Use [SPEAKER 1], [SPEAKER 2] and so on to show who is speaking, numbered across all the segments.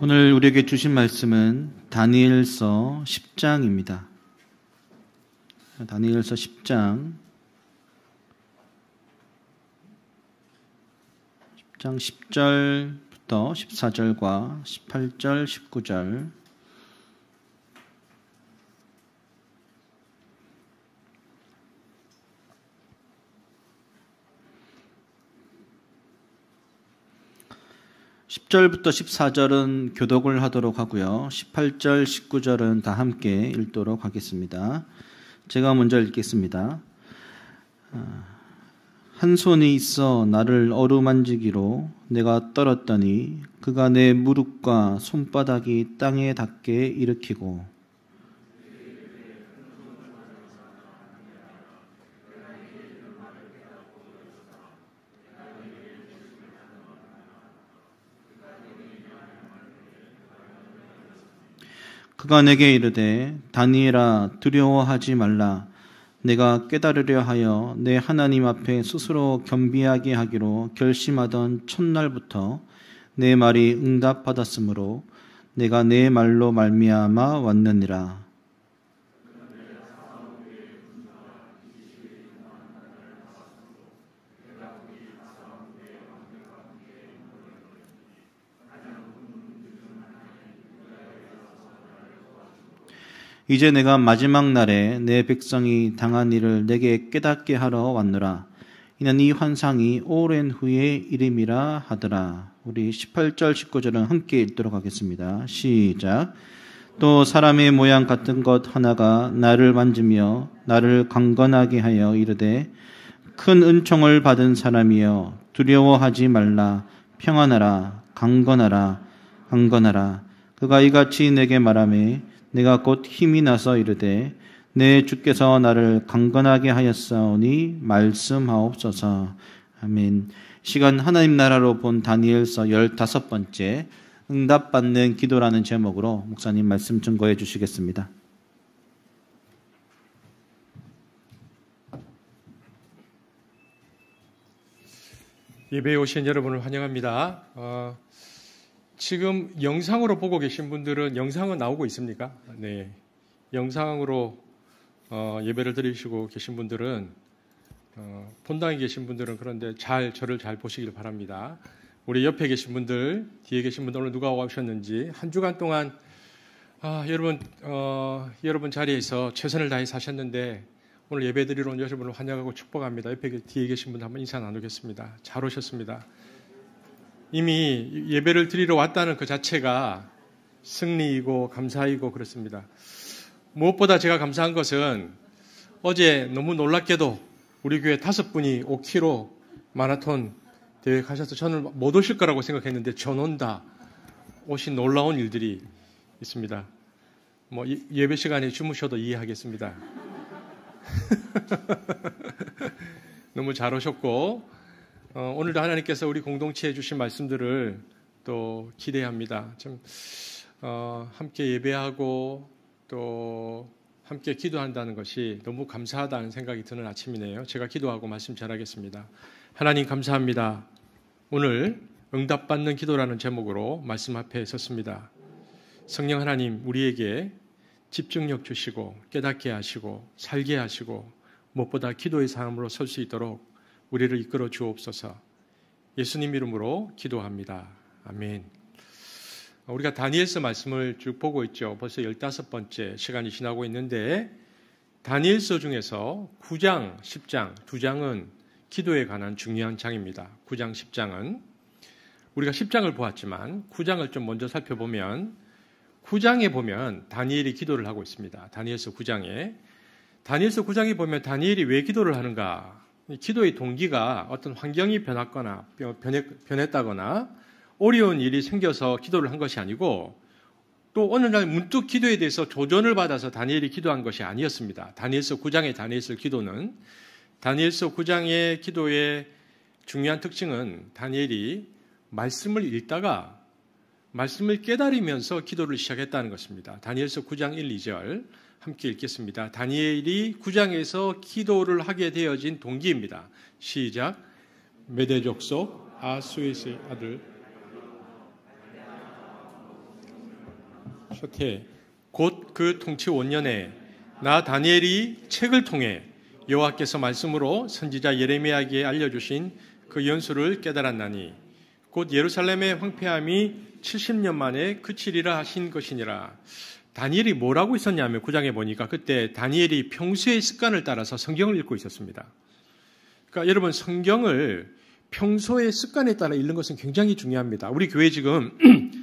[SPEAKER 1] 오늘 우리에게 주신 말씀은 다니엘서 10장입니다. 다니엘서 10장 10장 10절부터 14절과 18절, 19절 10절부터 14절은 교독을 하도록 하고요. 18절, 19절은 다 함께 읽도록 하겠습니다. 제가 먼저 읽겠습니다. 아, 한 손이 있어 나를 어루만지기로 내가 떨었더니 그가 내 무릎과 손바닥이 땅에 닿게 일으키고 그가 내게 이르되 다니엘아 두려워하지 말라 내가 깨달으려 하여 내 하나님 앞에 스스로 겸비하게 하기로 결심하던 첫날부터 내 말이 응답받았으므로 내가 내 말로 말미암아 왔느니라 이제 내가 마지막 날에 내 백성이 당한 일을 내게 깨닫게 하러 왔노라. 이는 이 환상이 오랜 후의 이름이라 하더라. 우리 18절 19절은 함께 읽도록 하겠습니다. 시작. 또 사람의 모양 같은 것 하나가 나를 만지며 나를 강건하게 하여 이르되 큰 은총을 받은 사람이여 두려워하지 말라 평안하라 강건하라 강건하라 그가 이같이 내게 말하며 내가 곧 힘이 나서 이르되 내 주께서 나를 강건하게 하였사오니 말씀하옵소서. 아멘. 시간 하나님 나라로 본 다니엘서 15번째 응답받는 기도라는 제목으로 목사님 말씀 증거해 주시겠습니다.
[SPEAKER 2] 예배에 오신 여러분을 환영합니다. 어... 지금 영상으로 보고 계신 분들은 영상은 나오고 있습니까? 네. 영상으로 어, 예배를 드리시고 계신 분들은 어, 본당에 계신 분들은 그런데 잘 저를 잘 보시길 바랍니다. 우리 옆에 계신 분들, 뒤에 계신 분들 오늘 누가 오셨는지 한 주간 동안 아, 여러분 어, 여러분 자리에서 최선을 다해 사셨는데 오늘 예배 드리러 온 여러분을 환영하고 축복합니다. 옆에 뒤에 계신 분들 한번 인사 나누겠습니다. 잘 오셨습니다. 이미 예배를 드리러 왔다는 그 자체가 승리이고 감사이고 그렇습니다. 무엇보다 제가 감사한 것은 어제 너무 놀랍게도 우리 교회 다섯 분이 5km 마라톤 대회 가셔서 저는 못 오실 거라고 생각했는데 전 온다 오신 놀라운 일들이 있습니다. 뭐 예배 시간에 주무셔도 이해하겠습니다. 너무 잘 오셨고 어, 오늘도 하나님께서 우리 공동체에 주신 말씀들을 또 기대합니다. 좀 어, 함께 예배하고 또 함께 기도한다는 것이 너무 감사하다는 생각이 드는 아침이네요. 제가 기도하고 말씀 전하겠습니다. 하나님 감사합니다. 오늘 응답받는 기도라는 제목으로 말씀 앞에 섰습니다. 성령 하나님 우리에게 집중력 주시고 깨닫게 하시고 살게 하시고 무엇보다 기도의 사람으로 설 수 있도록 우리를 이끌어 주옵소서. 예수님 이름으로 기도합니다. 아멘. 우리가 다니엘서 말씀을 쭉 보고 있죠. 벌써 15번째 시간이 지나고 있는데 다니엘서 중에서 9장, 10장, 2장은 기도에 관한 중요한 장입니다. 9장, 10장은 우리가 10장을 보았지만 9장을 좀 먼저 살펴보면 9장에 보면 다니엘이 기도를 하고 있습니다. 다니엘서 9장에 다니엘서 9장에 보면 다니엘이 왜 기도를 하는가 기도의 동기가 어떤 환경이 변했거나 변했다거나 어려운 일이 생겨서 기도를 한 것이 아니고 또 어느 날 문득 기도에 대해서 조전을 받아서 다니엘이 기도한 것이 아니었습니다. 다니엘서 9장의 다니엘서 기도는 다니엘서 9장의 기도의 중요한 특징은 다니엘이 말씀을 읽다가 말씀을 깨달으면서 기도를 시작했다는 것입니다. 다니엘서 9장 1, 2절 함께 읽겠습니다. 다니엘이 9장에서 기도를 하게 되어진 동기입니다. 시작. 메대족 속 아수에스의 아들 첫해 곧그 통치 원년에나 다니엘이 책을 통해 여호와께서 말씀으로 선지자 예레미야에게 알려주신 그 연수를 깨달았나니 곧 예루살렘의 황폐함이 70년 만에 그치리라 하신 것이니라. 다니엘이 뭘하고 있었냐면 9장에 보니까 그때 다니엘이 평소의 습관을 따라서 성경을 읽고 있었습니다. 그러니까 여러분 성경을 평소의 습관에 따라 읽는 것은 굉장히 중요합니다. 우리 교회 지금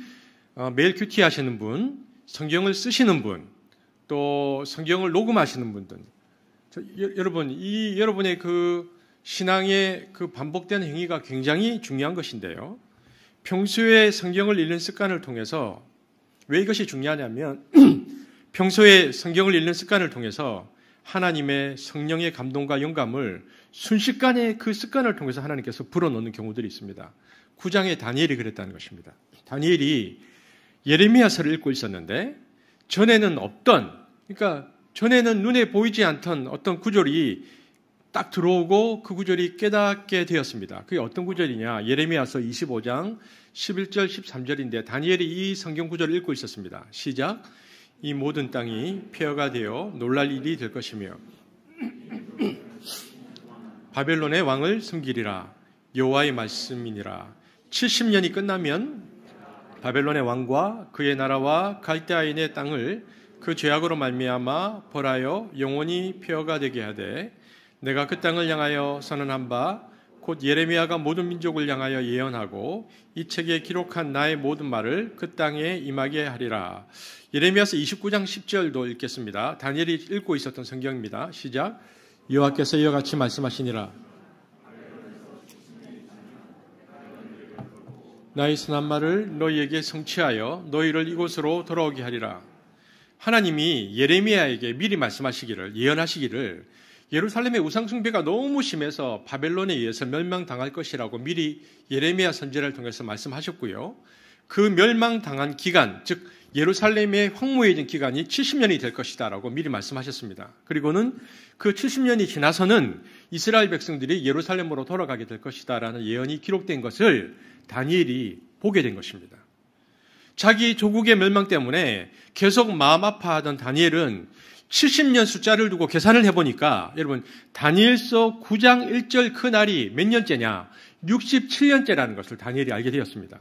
[SPEAKER 2] 어, 매일 큐티 하시는 분, 성경을 쓰시는 분, 또 성경을 녹음하시는 분들, 저, 여, 여러분 이 여러분의 그 신앙의 그반복된 행위가 굉장히 중요한 것인데요. 평소에 성경을 읽는 습관을 통해서 왜 이것이 중요하냐면 평소에 성경을 읽는 습관을 통해서 하나님의 성령의 감동과 영감을 순식간에 그 습관을 통해서 하나님께서 불어넣는 경우들이 있습니다. 9장의 다니엘이 그랬다는 것입니다. 다니엘이 예레미야서를 읽고 있었는데 전에는 없던 그러니까 전에는 눈에 보이지 않던 어떤 구절이 딱 들어오고 그 구절이 깨닫게 되었습니다. 그게 어떤 구절이냐? 예레미야서 25장 11절 13절인데 다니엘이 이 성경 구절을 읽고 있었습니다. 시작. 이 모든 땅이 폐허가 되어 놀랄 일이 될 것이며 바벨론의 왕을 숨기리라 여호와의 말씀이니라 70년이 끝나면 바벨론의 왕과 그의 나라와 갈대아인의 땅을 그 죄악으로 말미암아 벌하여 영원히 폐허가 되게 하되 내가 그 땅을 향하여 선언한 바 곧 예레미야가 모든 민족을 향하여 예언하고 이 책에 기록한 나의 모든 말을 그 땅에 임하게 하리라. 예레미야서 29장 10절도 읽겠습니다. 다니엘이 읽고 있었던 성경입니다. 시작. 여호와께서 이와 같이 말씀하시니라. 나의 선한 말을 너희에게 성취하여 너희를 이곳으로 돌아오게 하리라. 하나님이 예레미야에게 미리 말씀하시기를 예언하시기를 예루살렘의 우상숭배가 너무 심해서 바벨론에 의해서 멸망당할 것이라고 미리 예레미야 선제를 통해서 말씀하셨고요. 그 멸망당한 기간, 즉 예루살렘의 황무해진 기간이 70년이 될 것이다라고 미리 말씀하셨습니다. 그리고는 그 70년이 지나서는 이스라엘 백성들이 예루살렘으로 돌아가게 될 것이다라는 예언이 기록된 것을 다니엘이 보게 된 것입니다. 자기 조국의 멸망 때문에 계속 마음 아파하던 다니엘은 70년 숫자를 두고 계산을 해보니까 여러분 다니엘서 9장 1절 그 날이 몇 년째냐? 67년째라는 것을 다니엘이 알게 되었습니다.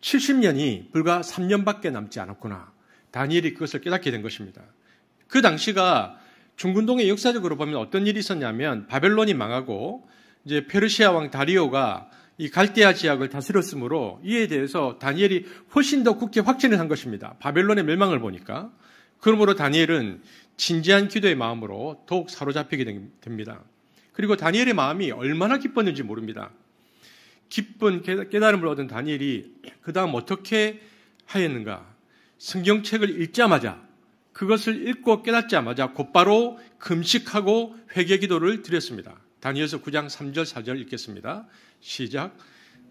[SPEAKER 2] 70년이 불과 3년밖에 남지 않았구나. 다니엘이 그것을 깨닫게 된 것입니다. 그 당시가 중근동의 역사적으로 보면 어떤 일이 있었냐면 바벨론이 망하고 이제 페르시아 왕 다리오가 이 갈대아 지역을 다스렸으므로 이에 대해서 다니엘이 훨씬 더 굳게 확신을 한 것입니다. 바벨론의 멸망을 보니까. 그러므로 다니엘은 진지한 기도의 마음으로 더욱 사로잡히게 됩니다. 그리고 다니엘의 마음이 얼마나 기뻤는지 모릅니다. 기쁜 깨달음을 얻은 다니엘이 그 다음 어떻게 하였는가? 성경책을 읽자마자 그것을 읽고 깨닫자마자 곧바로 금식하고 회개 기도를 드렸습니다. 다니엘서 9장 3절 4절 읽겠습니다. 시작.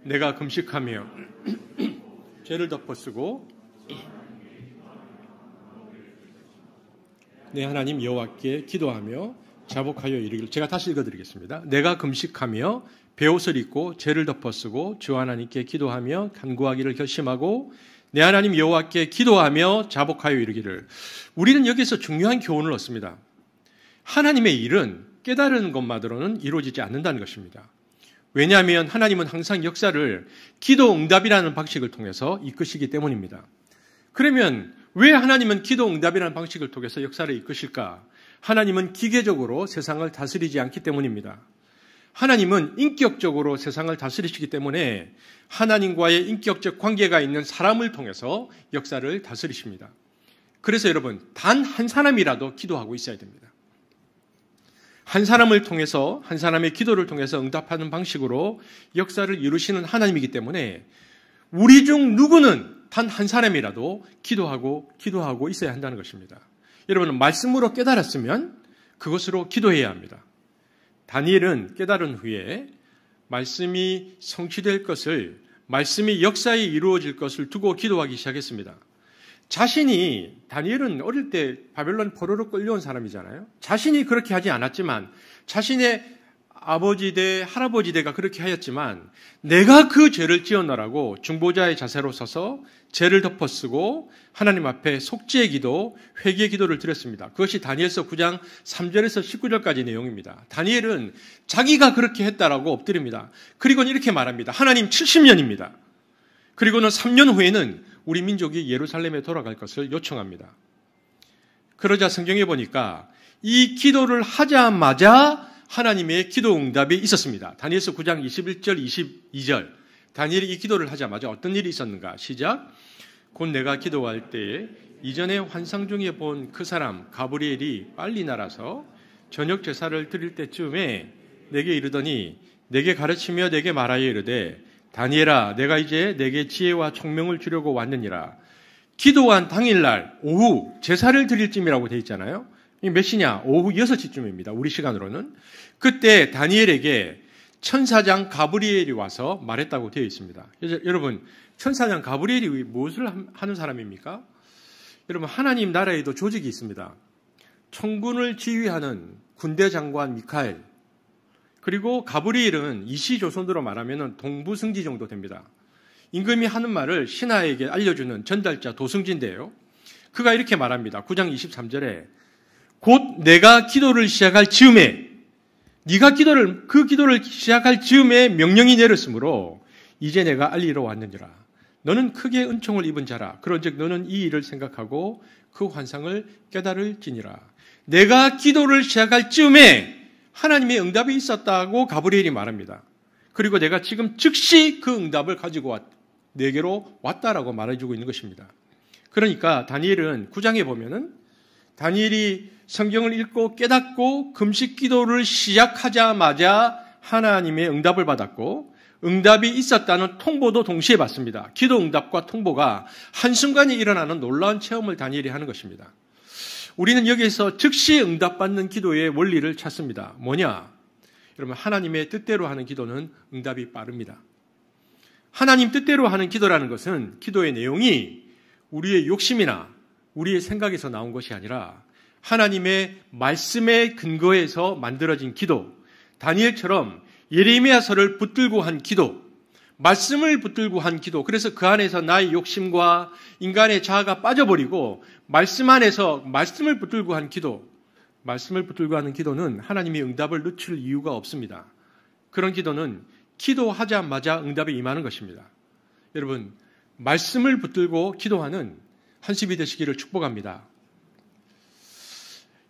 [SPEAKER 2] 내가 금식하며 죄를 덮어쓰고 내 하나님 여호와께 기도하며 자복하여 이르기를 제가 다시 읽어드리겠습니다. 내가 금식하며 배옷을 입고 죄를 덮어쓰고 주 하나님께 기도하며 간구하기를 결심하고 내 하나님 여호와께 기도하며 자복하여 이르기를 우리는 여기서 중요한 교훈을 얻습니다. 하나님의 일은 깨달은 것만으로는 이루어지지 않는다는 것입니다. 왜냐하면 하나님은 항상 역사를 기도 응답이라는 방식을 통해서 이끄시기 때문입니다. 그러면 왜 하나님은 기도 응답이라는 방식을 통해서 역사를 이끄실까? 하나님은 기계적으로 세상을 다스리지 않기 때문입니다. 하나님은 인격적으로 세상을 다스리시기 때문에 하나님과의 인격적 관계가 있는 사람을 통해서 역사를 다스리십니다. 그래서 여러분, 단 한 사람이라도 기도하고 있어야 됩니다. 한 사람을 통해서, 한 사람의 기도를 통해서 응답하는 방식으로 역사를 이루시는 하나님이기 때문에 우리 중 누구는 단한 사람이라도 기도하고 기도하고 있어야 한다는 것입니다. 여러분 은 말씀으로 깨달았으면 그것으로 기도해야 합니다. 다니엘은 깨달은 후에 말씀이 성취될 것을 말씀이 역사에 이루어질 것을 두고 기도하기 시작했습니다. 자신이 다니엘은 어릴 때 바벨론 포로로 끌려온 사람이잖아요. 자신이 그렇게 하지 않았지만 자신의 아버지 대 할아버지 대가 그렇게 하였지만 내가 그 죄를 지었나라고 중보자의 자세로 서서 죄를 덮어쓰고 하나님 앞에 속죄의 기도, 회개의 기도를 드렸습니다. 그것이 다니엘서 9장 3절에서 19절까지 내용입니다. 다니엘은 자기가 그렇게 했다라고 엎드립니다. 그리고는 이렇게 말합니다. 하나님 70년입니다. 그리고는 3년 후에는 우리 민족이 예루살렘에 돌아갈 것을 요청합니다. 그러자 성경에 보니까 이 기도를 하자마자 하나님의 기도 응답이 있었습니다. 다니엘서 9장 21절 22절 다니엘이 이 기도를 하자마자 어떤 일이 있었는가 시작 곧 내가 기도할 때에 이전에 환상 중에 본 그 사람 가브리엘이 빨리 날아서 저녁 제사를 드릴 때쯤에 내게 이르더니 내게 가르치며 내게 말하여 이르되 다니엘아 내가 이제 내게 지혜와 총명을 주려고 왔느니라 기도한 당일날 오후 제사를 드릴 쯤이라고 돼 있잖아요. 이게 몇 시냐? 오후 6시쯤입니다. 우리 시간으로는. 그때 다니엘에게 천사장 가브리엘이 와서 말했다고 되어 있습니다. 여러분, 천사장 가브리엘이 무엇을 하는 사람입니까? 여러분, 하나님 나라에도 조직이 있습니다. 천군을 지휘하는 군대 장관 미카엘, 그리고 가브리엘은 이시 조선으로 말하면 동부승지 정도 됩니다. 임금이 하는 말을 신하에게 알려주는 전달자 도승진인데요. 그가 이렇게 말합니다. 9장 23절에 곧 내가 기도를 시작할 즈음에 네가 기도를 그 기도를 시작할 즈음에 명령이 내렸으므로 이제 내가 알리러 왔느니라. 너는 크게 은총을 입은 자라. 그런즉 너는 이 일을 생각하고 그 환상을 깨달을지니라. 내가 기도를 시작할 즈음에 하나님의 응답이 있었다고 가브리엘이 말합니다. 그리고 내가 지금 즉시 그 응답을 가지고 왔, 내게로 왔다라고 말해주고 있는 것입니다. 그러니까 다니엘은 구장에 보면은 다니엘이 성경을 읽고 깨닫고 금식 기도를 시작하자마자 하나님의 응답을 받았고 응답이 있었다는 통보도 동시에 받습니다. 기도 응답과 통보가 한순간에 일어나는 놀라운 체험을 다니엘이 하는 것입니다. 우리는 여기에서 즉시 응답받는 기도의 원리를 찾습니다. 뭐냐? 여러분, 하나님의 뜻대로 하는 기도는 응답이 빠릅니다. 하나님 뜻대로 하는 기도라는 것은 기도의 내용이 우리의 욕심이나 우리의 생각에서 나온 것이 아니라 하나님의 말씀의 근거에서 만들어진 기도, 다니엘처럼 예레미야서를 붙들고 한 기도, 말씀을 붙들고 한 기도. 그래서 그 안에서 나의 욕심과 인간의 자아가 빠져버리고 말씀 안에서 말씀을 붙들고 한 기도. 말씀을 붙들고 하는 기도는 하나님의 응답을 늦출 이유가 없습니다. 그런 기도는 기도하자마자 응답이 임하는 것입니다. 여러분, 말씀을 붙들고 기도하는 한심이 되시기를 축복합니다.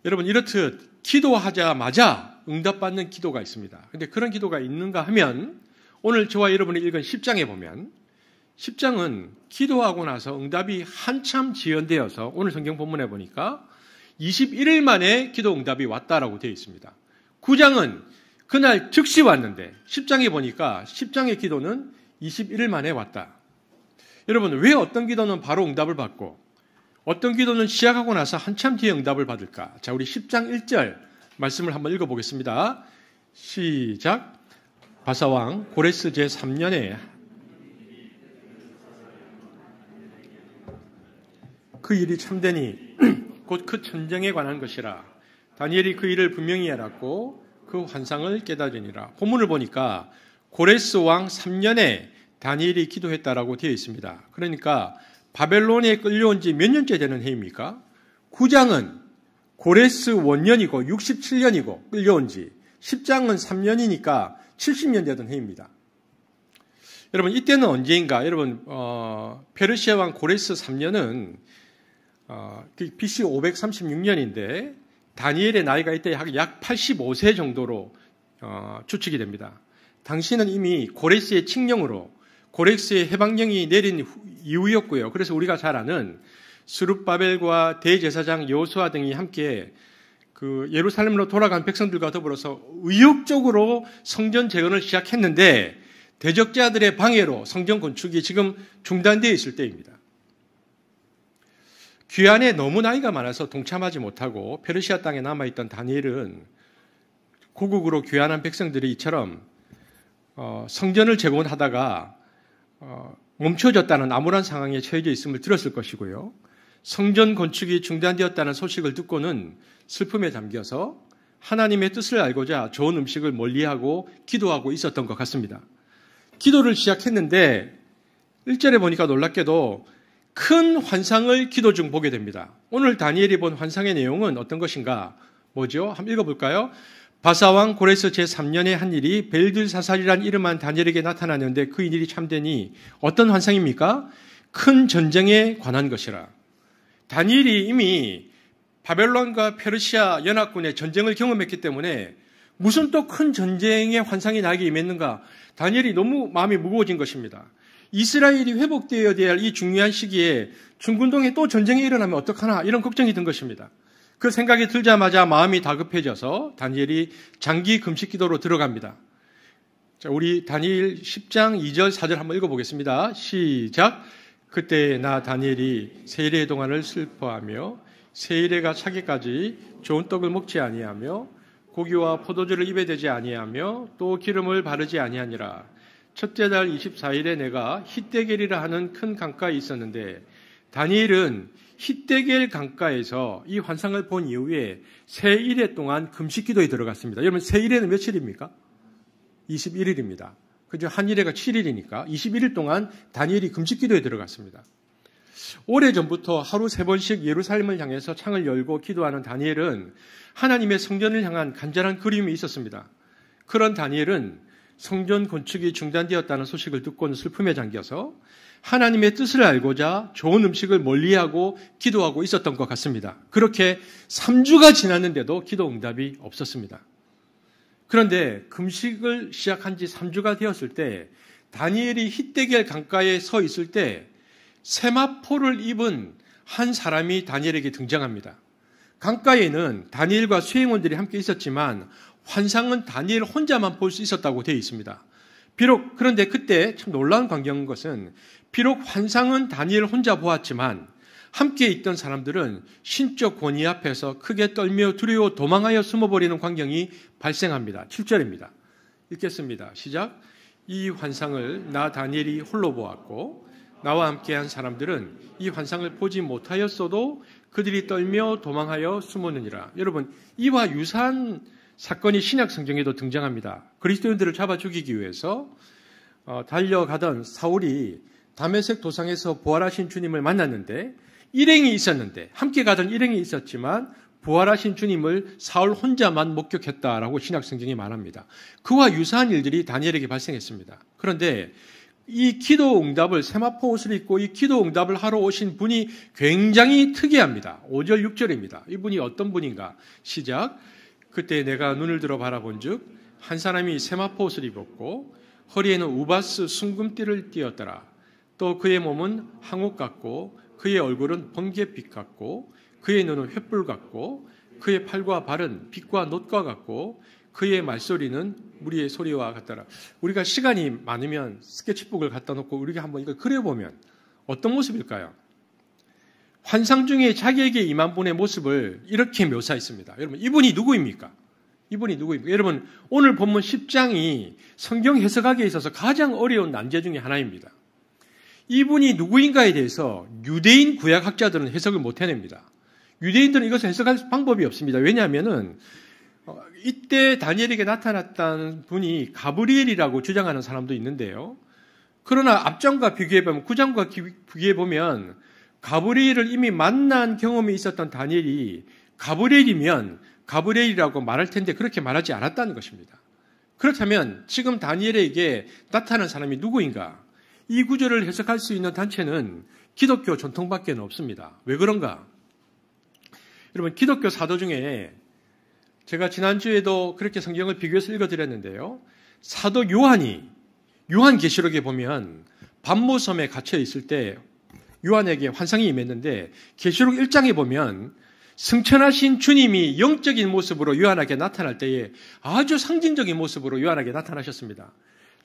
[SPEAKER 2] 여러분 이렇듯 기도하자마자 응답받는 기도가 있습니다. 근데 그런 기도가 있는가 하면 오늘 저와 여러분이 읽은 10장에 보면 10장은 기도하고 나서 응답이 한참 지연되어서 오늘 성경 본문에 보니까 21일 만에 기도 응답이 왔다라고 되어 있습니다. 9장은 그날 즉시 왔는데 10장에 보니까 10장의 기도는 21일 만에 왔다. 여러분, 왜 어떤 기도는 바로 응답을 받고 어떤 기도는 시작하고 나서 한참 뒤에 응답을 받을까? 자, 우리 10장 1절 말씀을 한번 읽어보겠습니다. 시작. 바사왕 고레스 제3년에 그 일이 참되니 곧 그 전쟁에 관한 것이라. 다니엘이 그 일을 분명히 알았고 그 환상을 깨달으니라. 본문을 보니까 고레스 왕 3년에 다니엘이 기도했다라고 되어 있습니다. 그러니까 바벨론에 끌려온 지 몇 년째 되는 해입니까? 9장은 고레스 원년이고 67년이고 끌려온 지 10장은 3년이니까 70년 되던 해입니다. 여러분 이때는 언제인가? 여러분 어, 페르시아 왕 고레스 3년은 어, 그 BC 536년인데 다니엘의 나이가 이때 약 85세 정도로 어, 추측이 됩니다. 당신은 이미 고레스의 칙령으로 고렉스의 해방령이 내린 이후였고요 그래서 우리가 잘 아는 수룹바벨과 대제사장 요호수아 등이 함께 그 예루살렘으로 돌아간 백성들과 더불어서 의욕적으로 성전 재건을 시작했는데 대적자들의 방해로 성전 건축이 지금 중단되어 있을 때입니다. 귀환에 너무 나이가 많아서 동참하지 못하고 페르시아 땅에 남아있던 다니엘은 고국으로 귀환한 백성들이 이처럼 어, 성전을 재건하다가 어, 멈춰졌다는 암울한 상황에 처해져 있음을 들었을 것이고요. 성전 건축이 중단되었다는 소식을 듣고는 슬픔에 잠겨서 하나님의 뜻을 알고자 좋은 음식을 멀리하고 기도하고 있었던 것 같습니다. 기도를 시작했는데 1절에 보니까 놀랍게도 큰 환상을 기도 중 보게 됩니다. 오늘 다니엘이 본 환상의 내용은 어떤 것인가? 뭐죠? 한번 읽어볼까요? 바사왕 고레스 제3년에 한 일이 벨들사살이란 이름만 다니엘에게 나타나는데 그 일이 참되니 어떤 환상입니까? 큰 전쟁에 관한 것이라. 다니엘이 이미 바벨론과 페르시아 연합군의 전쟁을 경험했기 때문에 무슨 또 큰 전쟁의 환상이 나에게 임했는가? 다니엘이 너무 마음이 무거워진 것입니다. 이스라엘이 회복되어야 될 이 중요한 시기에 중군동에 또 전쟁이 일어나면 어떡하나 이런 걱정이 든 것입니다. 그 생각이 들자마자 마음이 다급해져서 다니엘이 장기 금식 기도로 들어갑니다. 자, 우리 다니엘 10장 2절 4절 한번 읽어보겠습니다. 시작. 그때 나 다니엘이 세일의 동안을 슬퍼하며 세일의가 차기까지 좋은 떡을 먹지 아니하며 고기와 포도주를 입에 대지 아니하며 또 기름을 바르지 아니하니라. 첫째 달 24일에 내가 히떼겔리라 하는 큰 강가에 있었는데 다니엘은 히데겔 강가에서 이 환상을 본 이후에 세 일에 동안 금식 기도에 들어갔습니다. 여러분 세 일에는 며칠입니까? 21일입니다. 그죠? 한 일에가 7일이니까 21일 동안 다니엘이 금식 기도에 들어갔습니다. 오래전부터 하루 세 번씩 예루살렘을 향해서 창을 열고 기도하는 다니엘은 하나님의 성전을 향한 간절한 그림이 있었습니다. 그런 다니엘은 성전 건축이 중단되었다는 소식을 듣고는 슬픔에 잠겨서 하나님의 뜻을 알고자 좋은 음식을 멀리하고 기도하고 있었던 것 같습니다. 그렇게 3주가 지났는데도 기도 응답이 없었습니다. 그런데 금식을 시작한 지 3주가 되었을 때 다니엘이 히데겔 강가에 서 있을 때 세마포를 입은 한 사람이 다니엘에게 등장합니다. 강가에는 다니엘과 수행원들이 함께 있었지만 환상은 다니엘 혼자만 볼 수 있었다고 되어 있습니다. 비록 그런데 그때 참 놀라운 광경인 것은 비록 환상은 다니엘 혼자 보았지만 함께 있던 사람들은 신적 권위 앞에서 크게 떨며 두려워 도망하여 숨어버리는 광경이 발생합니다. 7절입니다. 읽겠습니다. 시작. 이 환상을 나 다니엘이 홀로 보았고 나와 함께한 사람들은 이 환상을 보지 못하였어도 그들이 떨며 도망하여 숨었느니라. 여러분 이와 유사한 사건이 신약 성경에도 등장합니다. 그리스도인들을 잡아 죽이기 위해서 어, 달려가던 사울이 담에색 도상에서 부활하신 주님을 만났는데 일행이 있었는데 함께 가던 일행이 있었지만 부활하신 주님을 사울 혼자만 목격했다라고 신약 성경이 말합니다. 그와 유사한 일들이 다니엘에게 발생했습니다. 그런데 이 기도 응답을 세마포 옷을 입고 이 기도 응답을 하러 오신 분이 굉장히 특이합니다. 5절 6절입니다. 이분이 어떤 분인가? 시작. 그때 내가 눈을 들어 바라본즉 한 사람이 세마포 옷을 입었고 허리에는 우바스 순금띠를 띄었더라또 그의 몸은 항옥 같고 그의 얼굴은 번개빛 같고 그의 눈은 횃불 같고 그의 팔과 발은 빛과 놋과 같고 그의 말소리는 우리의 소리와 같더라. 우리가 시간이 많으면 스케치북을 갖다 놓고 우리가 한번 이걸 그려보면 어떤 모습일까요? 환상 중에 자기에게 임한 분의 모습을 이렇게 묘사했습니다. 여러분, 이분이 누구입니까? 이분이 누구입니까? 여러분, 오늘 본문 10장이 성경 해석하기에 있어서 가장 어려운 난제 중에 하나입니다. 이분이 누구인가에 대해서 유대인 구약학자들은 해석을 못 해냅니다. 유대인들은 이것을 해석할 방법이 없습니다. 왜냐하면은 어, 이때 다니엘에게 나타났던 분이 가브리엘이라고 주장하는 사람도 있는데요. 그러나 앞장과 비교해보면, 9장과 비교해보면 가브리엘을 이미 만난 경험이 있었던 다니엘이 가브리엘이면 가브리엘이라고 말할 텐데 그렇게 말하지 않았다는 것입니다. 그렇다면 지금 다니엘에게 나타난 사람이 누구인가? 이 구절을 해석할 수 있는 단체는 기독교 전통밖에 없습니다. 왜 그런가? 여러분, 기독교 사도 중에 제가 지난주에도 그렇게 성경을 비교해서 읽어드렸는데요. 사도 요한이 요한 계시록에 보면 밤모섬에 갇혀 있을 때 요한에게 환상이 임했는데 계시록 1장에 보면 승천하신 주님이 영적인 모습으로 요한에게 나타날 때에 아주 상징적인 모습으로 요한에게 나타나셨습니다.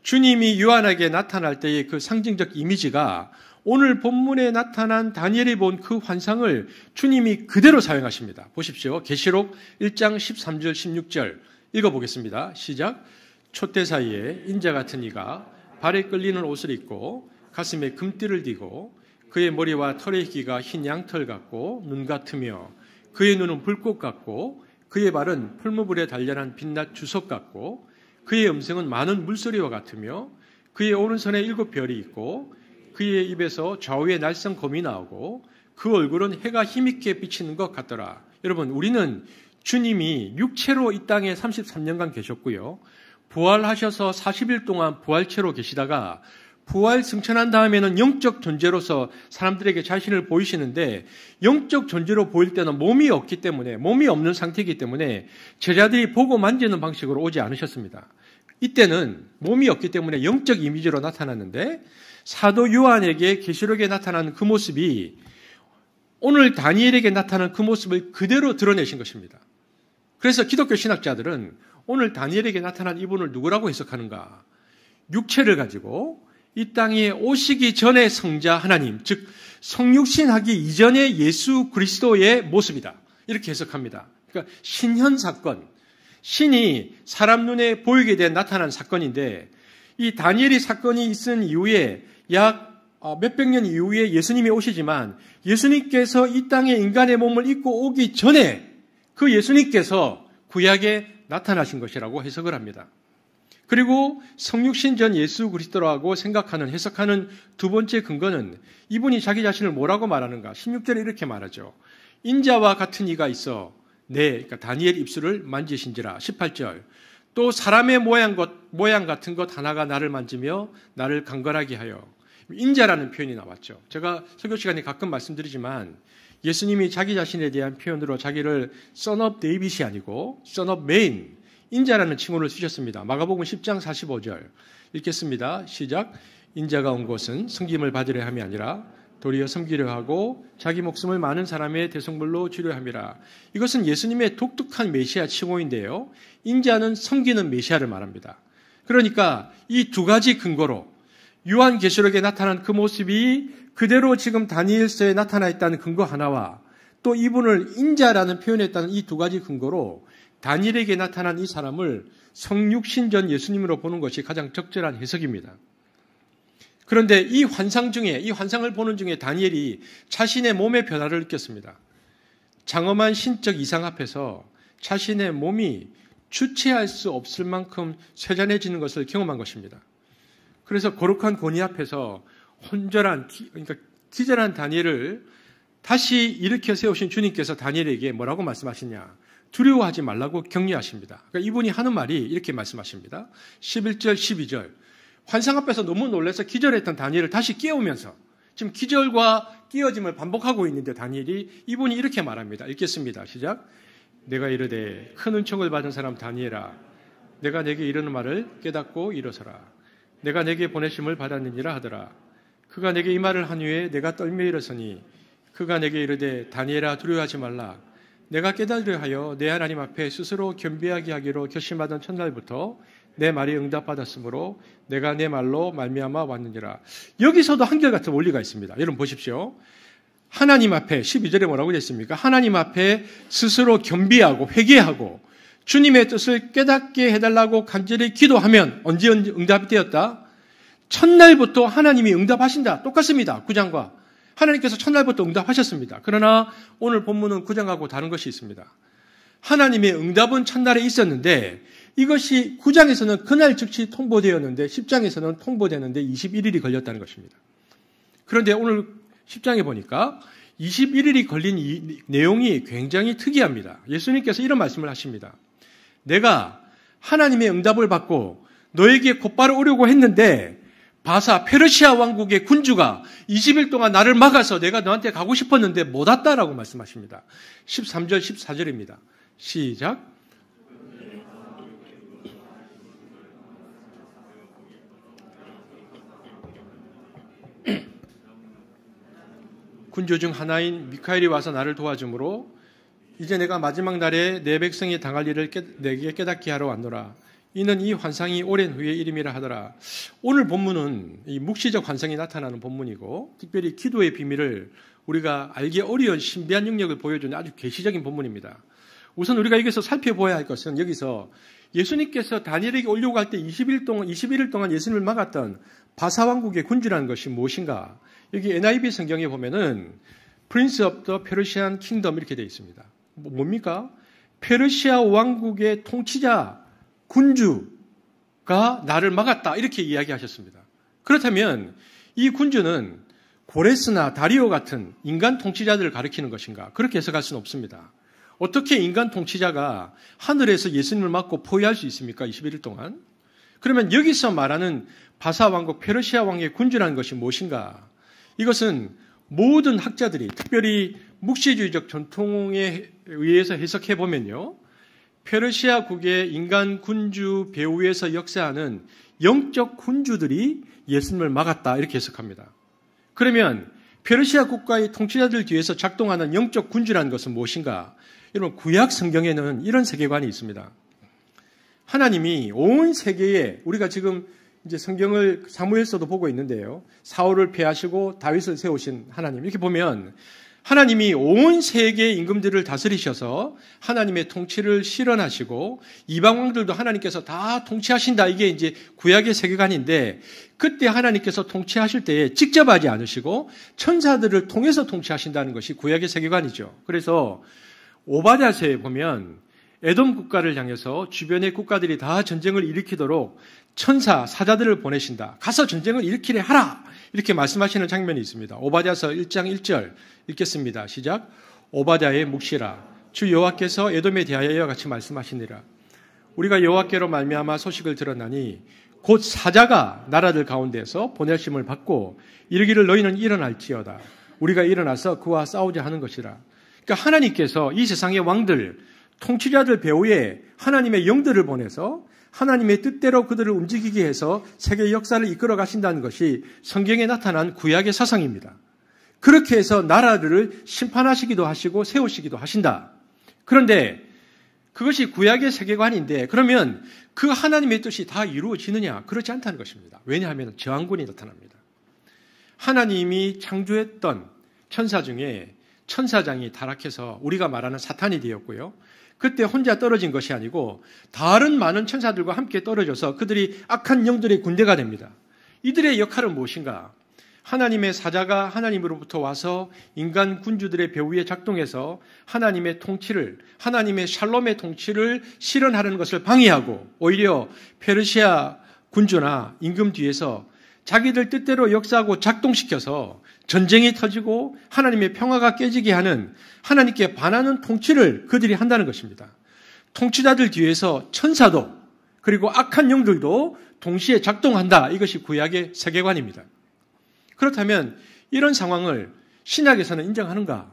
[SPEAKER 2] 주님이 요한에게 나타날 때의 그 상징적 이미지가 오늘 본문에 나타난 다니엘이 본 그 환상을 주님이 그대로 사용하십니다. 보십시오. 계시록 1장 13절 16절 읽어 보겠습니다. 시작. 촛대 사이에 인자 같은 이가 발에 끌리는 옷을 입고 가슴에 금띠를 띠고 그의 머리와 털의 희 기가 흰 양털 같고 눈 같으며 그의 눈은 불꽃 같고 그의 발은 풀무불에 단련한 빛나 주석 같고 그의 음성은 많은 물소리와 같으며 그의 오른손에 일곱 별이 있고 그의 입에서 좌우에 날성 검이 나오고 그 얼굴은 해가 힘있게 비치는 것 같더라. 여러분, 우리는 주님이 육체로 이 땅에 33년간 계셨고요. 부활하셔서 40일 동안 부활체로 계시다가 부활 승천한 다음에는 영적 존재로서 사람들에게 자신을 보이시는데 영적 존재로 보일 때는 몸이 없기 때문에 몸이 없는 상태이기 때문에 제자들이 보고 만지는 방식으로 오지 않으셨습니다. 이때는 몸이 없기 때문에 영적 이미지로 나타났는데 사도 요한에게 계시록에 나타난 그 모습이 오늘 다니엘에게 나타난 그 모습을 그대로 드러내신 것입니다. 그래서 기독교 신학자들은 오늘 다니엘에게 나타난 이분을 누구라고 해석하는가? 육체를 가지고 이 땅에 오시기 전에 성자 하나님, 즉 성육신하기 이전의 예수 그리스도의 모습이다. 이렇게 해석합니다. 그러니까 신현 사건, 신이 사람 눈에 보이게 된 나타난 사건인데 이 다니엘이 사건이 있은 이후에 약 어, 몇백 년 이후에 예수님이 오시지만 예수님께서 이 땅에 인간의 몸을 입고 오기 전에 그 예수님께서 구약에 나타나신 것이라고 해석을 합니다. 그리고 성육신 전 예수 그리스도라고 생각하는 해석하는 두 번째 근거는 이분이 자기 자신을 뭐라고 말하는가? 16절에 이렇게 말하죠. 인자와 같은 이가 있어 네, 그러니까 다니엘 입술을 만지신지라 18절. 또 사람의 모양 것 모양 같은 것 하나가 나를 만지며 나를 강건하게 하여 인자라는 표현이 나왔죠. 제가 설교 시간에 가끔 말씀드리지만 예수님이 자기 자신에 대한 표현으로 자기를 son of David이 아니고 son of Man 인자라는 칭호를 쓰셨습니다. 마가복음 10장 45절 읽겠습니다. 시작. 인자가 온 것은 섬김을 받으려 함이 아니라 도리어 섬기려 하고 자기 목숨을 많은 사람의 대성물로 주려 함이라. 이것은 예수님의 독특한 메시아 칭호인데요. 인자는 섬기는 메시아를 말합니다. 그러니까 이 두 가지 근거로 요한 계시록에 나타난 그 모습이 그대로 지금 다니엘서에 나타나 있다는 근거 하나와 또 이분을 인자라는 표현에 따른 이두 가지 근거로 다니엘에게 나타난 이 사람을 성육신 전 예수님으로 보는 것이 가장 적절한 해석입니다. 그런데 이 환상 중에 이 환상을 보는 중에 다니엘이 자신의 몸의 변화를 느꼈습니다. 장엄한 신적 이상 앞에서 자신의 몸이 주체할 수 없을 만큼 쇠잔해지는 것을 경험한 것입니다. 그래서 거룩한 권위 앞에서 혼절한 그러니까 기절한 다니엘을 다시 일으켜 세우신 주님께서 다니엘에게 뭐라고 말씀하시냐? 두려워하지 말라고 격려하십니다. 그러니까 이분이 하는 말이 이렇게 말씀하십니다. 11절, 12절. 환상 앞에서 너무 놀라서 기절했던 다니엘을 다시 깨우면서 지금 기절과 깨어짐을 반복하고 있는데 다니엘이 이분이 이렇게 말합니다. 읽겠습니다. 시작. 내가 이르되 큰 은총을 받은 사람 다니엘아 내가 내게 이르는 말을 깨닫고 일어서라. 내가 내게 보내심을 받았느니라 하더라. 그가 내게 이 말을 한 후에 내가 떨며 일어서니 그가 내게 이르되 다니엘아 두려워하지 말라. 내가 깨달으려 하여 내 하나님 앞에 스스로 겸비하게 하기로 결심하던 첫날부터 내 말이 응답받았으므로 내가 내 말로 말미암아 왔느니라. 여기서도 한결같은 원리가 있습니다. 여러분 보십시오. 하나님 앞에 12절에 뭐라고 했습니까 하나님 앞에 스스로 겸비하고 회개하고 주님의 뜻을 깨닫게 해달라고 간절히 기도하면 언제 응답이 되었다? 첫날부터 하나님이 응답하신다. 똑같습니다. 구장과 하나님께서 첫날부터 응답하셨습니다. 그러나 오늘 본문은 9장하고 다른 것이 있습니다. 하나님의 응답은 첫날에 있었는데 이것이 9장에서는 그날 즉시 통보되었는데 10장에서는 통보되는데 21일이 걸렸다는 것입니다. 그런데 오늘 10장에 보니까 21일이 걸린 내용이 굉장히 특이합니다. 예수님께서 이런 말씀을 하십니다. 내가 하나님의 응답을 받고 너에게 곧바로 오려고 했는데 바사 페르시아 왕국의 군주가 20일 동안 나를 막아서 내가 너한테 가고 싶었는데 못 왔다라고 말씀하십니다. 13절 14절입니다. 시작. 군주 중 하나인 미카엘이 와서 나를 도와주므로 이제 내가 마지막 날에 내 백성이 당할 일을 깨, 내게 깨닫게 하러 왔노라. 이는 이 환상이 오랜 후의 이름이라 하더라. 오늘 본문은 이 묵시적 환상이 나타나는 본문이고 특별히 기도의 비밀을 우리가 알기 어려운 신비한 능력을 보여주는 아주 계시적인 본문입니다. 우선 우리가 여기서 살펴보아야 할 것은 여기서 예수님께서 다니엘에게 올려고 할 때 20일 동안 21일 동안 예수님을 막았던 바사 왕국의 군주라는 것이 무엇인가? 여기 NIV 성경에 보면은 Prince of the Persian Kingdom 이렇게 되어 있습니다. 뭐, 뭡니까? 페르시아 왕국의 통치자 군주가 나를 막았다. 이렇게 이야기하셨습니다. 그렇다면 이 군주는 고레스나 다리오 같은 인간 통치자들을 가리키는 것인가? 그렇게 해석할 수는 없습니다. 어떻게 인간 통치자가 하늘에서 예수님을 막고 포위할 수 있습니까? 21일 동안? 그러면 여기서 말하는 바사 왕국 페르시아 왕의 군주라는 것이 무엇인가? 이것은 모든 학자들이 특별히 묵시주의적 전통에 의해서 해석해 보면요. 페르시아 국의 인간 군주 배후에서 역사하는 영적 군주들이 예수님을 막았다 이렇게 해석합니다. 그러면 페르시아 국가의 통치자들 뒤에서 작동하는 영적 군주라는 것은 무엇인가? 여러분 구약 성경에는 이런 세계관이 있습니다. 하나님이 온 세계에 우리가 지금 이제 성경을 사무엘서도 보고 있는데요. 사울을 패하시고 다윗을 세우신 하나님 이렇게 보면 하나님이 온 세계의 임금들을 다스리셔서 하나님의 통치를 실현하시고 이방 왕들도 하나님께서 다 통치하신다. 이게 이제 구약의 세계관인데 그때 하나님께서 통치하실 때에 직접 하지 않으시고 천사들을 통해서 통치하신다는 것이 구약의 세계관이죠. 그래서 오바댜서에 보면 에돔 국가를 향해서 주변의 국가들이 다 전쟁을 일으키도록 천사 사자들을 보내신다. 가서 전쟁을 일으키래 하라. 이렇게 말씀하시는 장면이 있습니다. 오바자서 1장 1절 읽겠습니다. 시작. 오바자의 묵시라 주 여호와께서 에돔에 대하여 이와 같이 말씀하시니라. 우리가 여호와께로 말미암아 소식을 들었나니 곧 사자가 나라들 가운데서 보내심을 받고 이르기를 너희는 일어날지어다. 우리가 일어나서 그와 싸우자 하는 것이라. 그러니까 하나님께서 이 세상의 왕들, 통치자들 배후에 하나님의 영들을 보내서 하나님의 뜻대로 그들을 움직이게 해서 세계 역사를 이끌어 가신다는 것이 성경에 나타난 구약의 사상입니다. 그렇게 해서 나라들을 심판하시기도 하시고 세우시기도 하신다. 그런데 그것이 구약의 세계관인데 그러면 그 하나님의 뜻이 다 이루어지느냐? 그렇지 않다는 것입니다. 왜냐하면 저항군이 나타납니다. 하나님이 창조했던 천사 중에 천사장이 타락해서 우리가 말하는 사탄이 되었고요. 그때 혼자 떨어진 것이 아니고 다른 많은 천사들과 함께 떨어져서 그들이 악한 영들의 군대가 됩니다. 이들의 역할은 무엇인가? 하나님의 사자가 하나님으로부터 와서 인간 군주들의 배후에 작동해서 하나님의 통치를, 하나님의 샬롬의 통치를 실현하는 것을 방해하고 오히려 페르시아 군주나 임금 뒤에서 자기들 뜻대로 역사하고 작동시켜서 전쟁이 터지고 하나님의 평화가 깨지게 하는 하나님께 반하는 통치를 그들이 한다는 것입니다. 통치자들 뒤에서 천사도 그리고 악한 영들도 동시에 작동한다. 이것이 구약의 세계관입니다. 그렇다면 이런 상황을 신약에서는 인정하는가?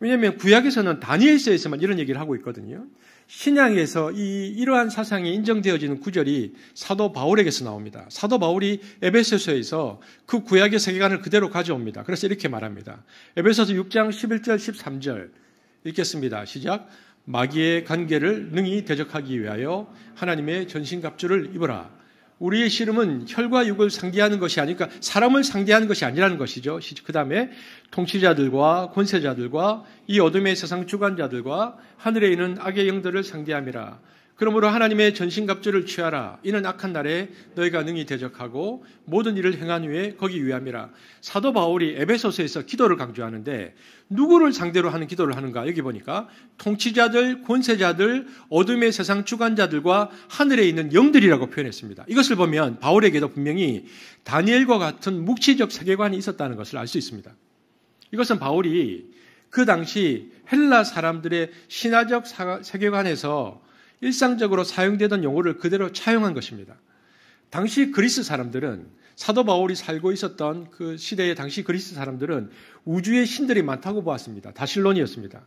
[SPEAKER 2] 왜냐하면 구약에서는 다니엘서에서만 이런 얘기를 하고 있거든요. 신약에서 이 이러한 사상이 인정되어지는 구절이 사도 바울에게서 나옵니다. 사도 바울이 에베소서에서 그 구약의 세계관을 그대로 가져옵니다. 그래서 이렇게 말합니다. 에베소서 6장 11절 13절 읽겠습니다. 시작. 마귀의 관계를 능히 대적하기 위하여 하나님의 전신갑주를 입어라. 우리의 씨름은 혈과 육을 상대하는 것이 아니니까 사람을 상대하는 것이 아니라는 것이죠. 그 다음에 통치자들과 권세자들과 이 어둠의 세상 주관자들과 하늘에 있는 악의 영들을 상대함이라. 그러므로 하나님의 전신갑주를 취하라. 이는 악한 날에 너희가 능히 대적하고 모든 일을 행한 후에 거기 위함이라. 사도 바울이 에베소서에서 기도를 강조하는데 누구를 상대로 하는 기도를 하는가? 여기 보니까 통치자들, 권세자들, 어둠의 세상 주관자들과 하늘에 있는 영들이라고 표현했습니다. 이것을 보면 바울에게도 분명히 다니엘과 같은 묵시적 세계관이 있었다는 것을 알 수 있습니다. 이것은 바울이 그 당시 헬라 사람들의 신화적 세계관에서 일상적으로 사용되던 용어를 그대로 차용한 것입니다. 당시 그리스 사람들은 사도 바울이 살고 있었던 그 시대의 당시 그리스 사람들은 우주의 신들이 많다고 보았습니다. 다실론이었습니다.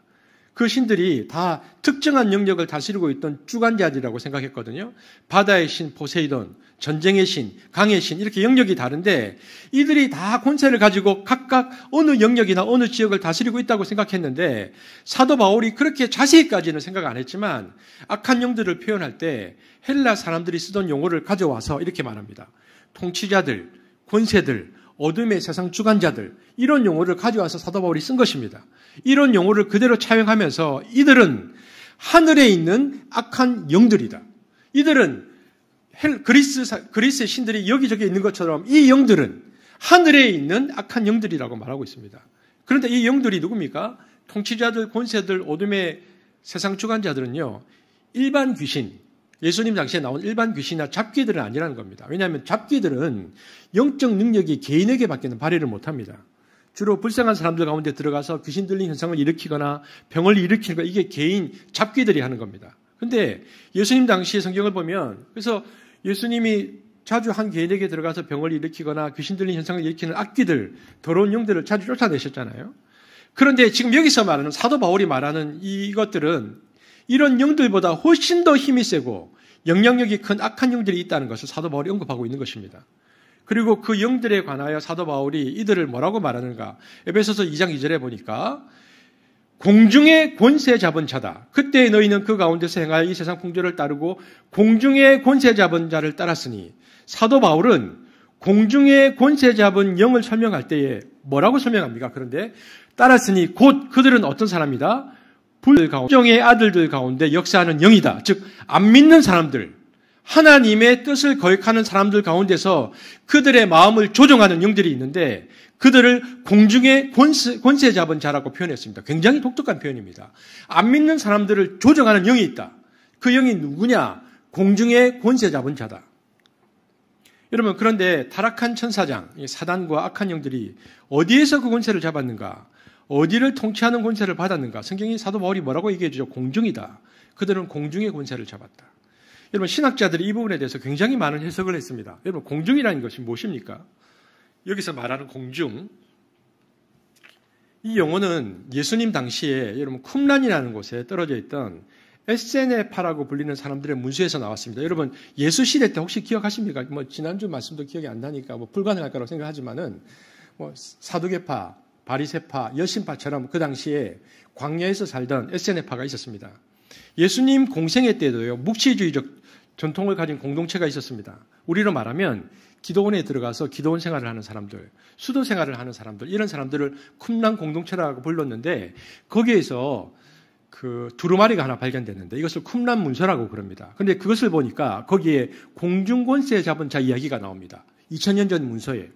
[SPEAKER 2] 그 신들이 다 특정한 영역을 다스리고 있던 주관자들이라고 생각했거든요. 바다의 신 포세이돈, 전쟁의 신, 강의 신 이렇게 영역이 다른데 이들이 다 권세를 가지고 각각 어느 영역이나 어느 지역을 다스리고 있다고 생각했는데 사도 바울이 그렇게 자세히까지는 생각 안 했지만 악한 영들을 표현할 때 헬라 사람들이 쓰던 용어를 가져와서 이렇게 말합니다. 통치자들, 권세들, 어둠의 세상 주관자들 이런 용어를 가져와서 사도 바울이 쓴 것입니다. 이런 용어를 그대로 차용하면서 이들은 하늘에 있는 악한 영들이다. 이들은 그리스, 그리스의 신들이 여기저기 있는 것처럼 이 영들은 하늘에 있는 악한 영들이라고 말하고 있습니다. 그런데 이 영들이 누굽니까? 통치자들, 권세들, 어둠의 세상 주관자들은요, 일반 귀신, 예수님 당시에 나온 일반 귀신이나 잡귀들은 아니라는 겁니다. 왜냐하면 잡귀들은 영적 능력이 개인에게 받기는 발휘를 못합니다. 주로 불쌍한 사람들 가운데 들어가서 귀신 들린 현상을 일으키거나 병을 일으키는 거 이게 개인 잡귀들이 하는 겁니다. 근데 예수님 당시의 성경을 보면 그래서 예수님이 자주 한 개인에게 들어가서 병을 일으키거나 귀신 들린 현상을 일으키는 악귀들, 더러운 영들을 자주 쫓아내셨잖아요. 그런데 지금 여기서 말하는 사도 바울이 말하는 이것들은 이런 영들보다 훨씬 더 힘이 세고 영향력이 큰 악한 영들이 있다는 것을 사도 바울이 언급하고 있는 것입니다. 그리고 그 영들에 관하여 사도 바울이 이들을 뭐라고 말하는가? 에베소서 2장 2절에 보니까 공중의 권세 잡은 자다. 그때 너희는 그 가운데서 행하여 이 세상 풍조를 따르고 공중의 권세 잡은 자를 따랐으니 사도 바울은 공중의 권세 잡은 영을 설명할 때에 뭐라고 설명합니까? 그런데 따랐으니 곧 그들은 어떤 사람이다? 불가의 아들들 가운데 역사하는 영이다. 즉, 안 믿는 사람들, 하나님의 뜻을 거역하는 사람들 가운데서 그들의 마음을 조종하는 영들이 있는데 그들을 공중의 권세, 권세 잡은 자라고 표현했습니다. 굉장히 독특한 표현입니다. 안 믿는 사람들을 조종하는 영이 있다. 그 영이 누구냐? 공중의 권세 잡은 자다. 여러분 그런데 타락한 천사장, 사단과 악한 영들이 어디에서 그 권세를 잡았는가? 어디를 통치하는 권세를 받았는가? 성경이 사도 바울이 뭐라고 얘기해 주죠? 공중이다. 그들은 공중의 권세를 잡았다. 여러분 신학자들이 이 부분에 대해서 굉장히 많은 해석을 했습니다. 여러분 공중이라는 것이 무엇입니까? 여기서 말하는 공중 이 용어는 예수님 당시에 여러분 쿰란이라는 곳에 떨어져 있던 s n 네파라고 불리는 사람들의 문서에서 나왔습니다. 여러분 예수 시대 때 혹시 기억하십니까? 뭐 지난주 말씀도 기억이 안 나니까 뭐 불가능할 거라고 생각하지만은 뭐 사두개파, 바리세파, 여신파처럼 그 당시에 광야에서 살던 s n 네파가 있었습니다. 예수님 공생의 때도요 묵시주의적 전통을 가진 공동체가 있었습니다. 우리로 말하면 기도원에 들어가서 기도원 생활을 하는 사람들, 수도 생활을 하는 사람들, 이런 사람들을 쿰란 공동체라고 불렀는데 거기에서 그 두루마리가 하나 발견됐는데 이것을 쿰란 문서라고 그럽니다. 그런데 그것을 보니까 거기에 공중권세 잡은 자 이야기가 나옵니다. 2000년 전 문서에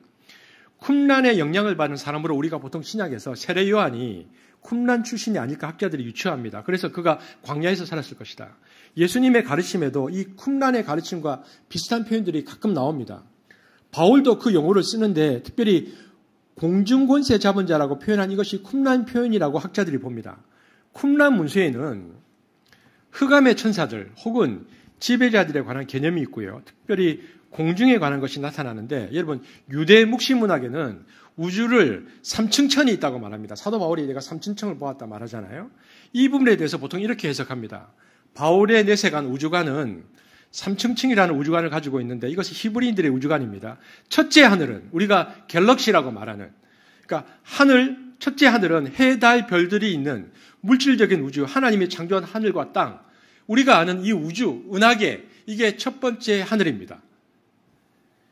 [SPEAKER 2] 쿰란의 영향을 받은 사람으로 우리가 보통 신약에서 세례 요한이 쿰란 출신이 아닐까 학자들이 유추합니다. 그래서 그가 광야에서 살았을 것이다. 예수님의 가르침에도 이 쿰란의 가르침과 비슷한 표현들이 가끔 나옵니다. 바울도 그 용어를 쓰는데 특별히 공중 권세 잡은 자라고 표현한 이것이 쿰란 표현이라고 학자들이 봅니다. 쿰란 문서에는 흑암의 천사들 혹은 지배자들에 관한 개념이 있고요. 특별히 공중에 관한 것이 나타나는데 여러분 유대 묵시문학에는 우주를 3층천이 있다고 말합니다. 사도 바울이 내가 3층천을 보았다 말하잖아요. 이 부분에 대해서 보통 이렇게 해석합니다. 바울의 내세간 우주관은 3층층이라는 우주관을 가지고 있는데 이것이 히브리인들의 우주관입니다. 첫째 하늘은 우리가 갤럭시라고 말하는 그러니까 하늘 첫째 하늘은 해, 달, 별들이 있는 물질적인 우주, 하나님이 창조한 하늘과 땅, 우리가 아는 이 우주, 은하계, 이게 첫 번째 하늘입니다.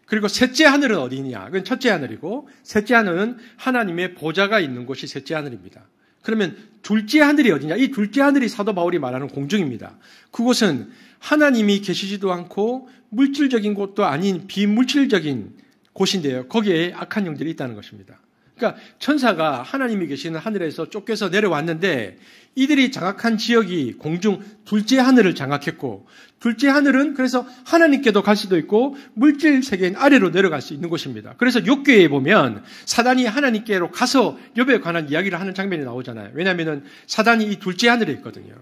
[SPEAKER 2] 그리고 셋째 하늘은 어디냐? 그건 첫째 하늘이고, 셋째 하늘은 하나님의 보좌가 있는 곳이 셋째 하늘입니다. 그러면 둘째 하늘이 어디냐? 이 둘째 하늘이 사도 바울이 말하는 공중입니다. 그곳은 하나님이 계시지도 않고 물질적인 곳도 아닌 비물질적인 곳인데요. 거기에 악한 영들이 있다는 것입니다. 그러니까 천사가 하나님이 계시는 하늘에서 쫓겨서 내려왔는데 이들이 장악한 지역이 공중 둘째 하늘을 장악했고 둘째 하늘은 그래서 하나님께도 갈 수도 있고 물질 세계인 아래로 내려갈 수 있는 곳입니다. 그래서 6교에 보면 사단이 하나님께로 가서 욥에 관한 이야기를 하는 장면이 나오잖아요. 왜냐하면 사단이 이 둘째 하늘에 있거든요.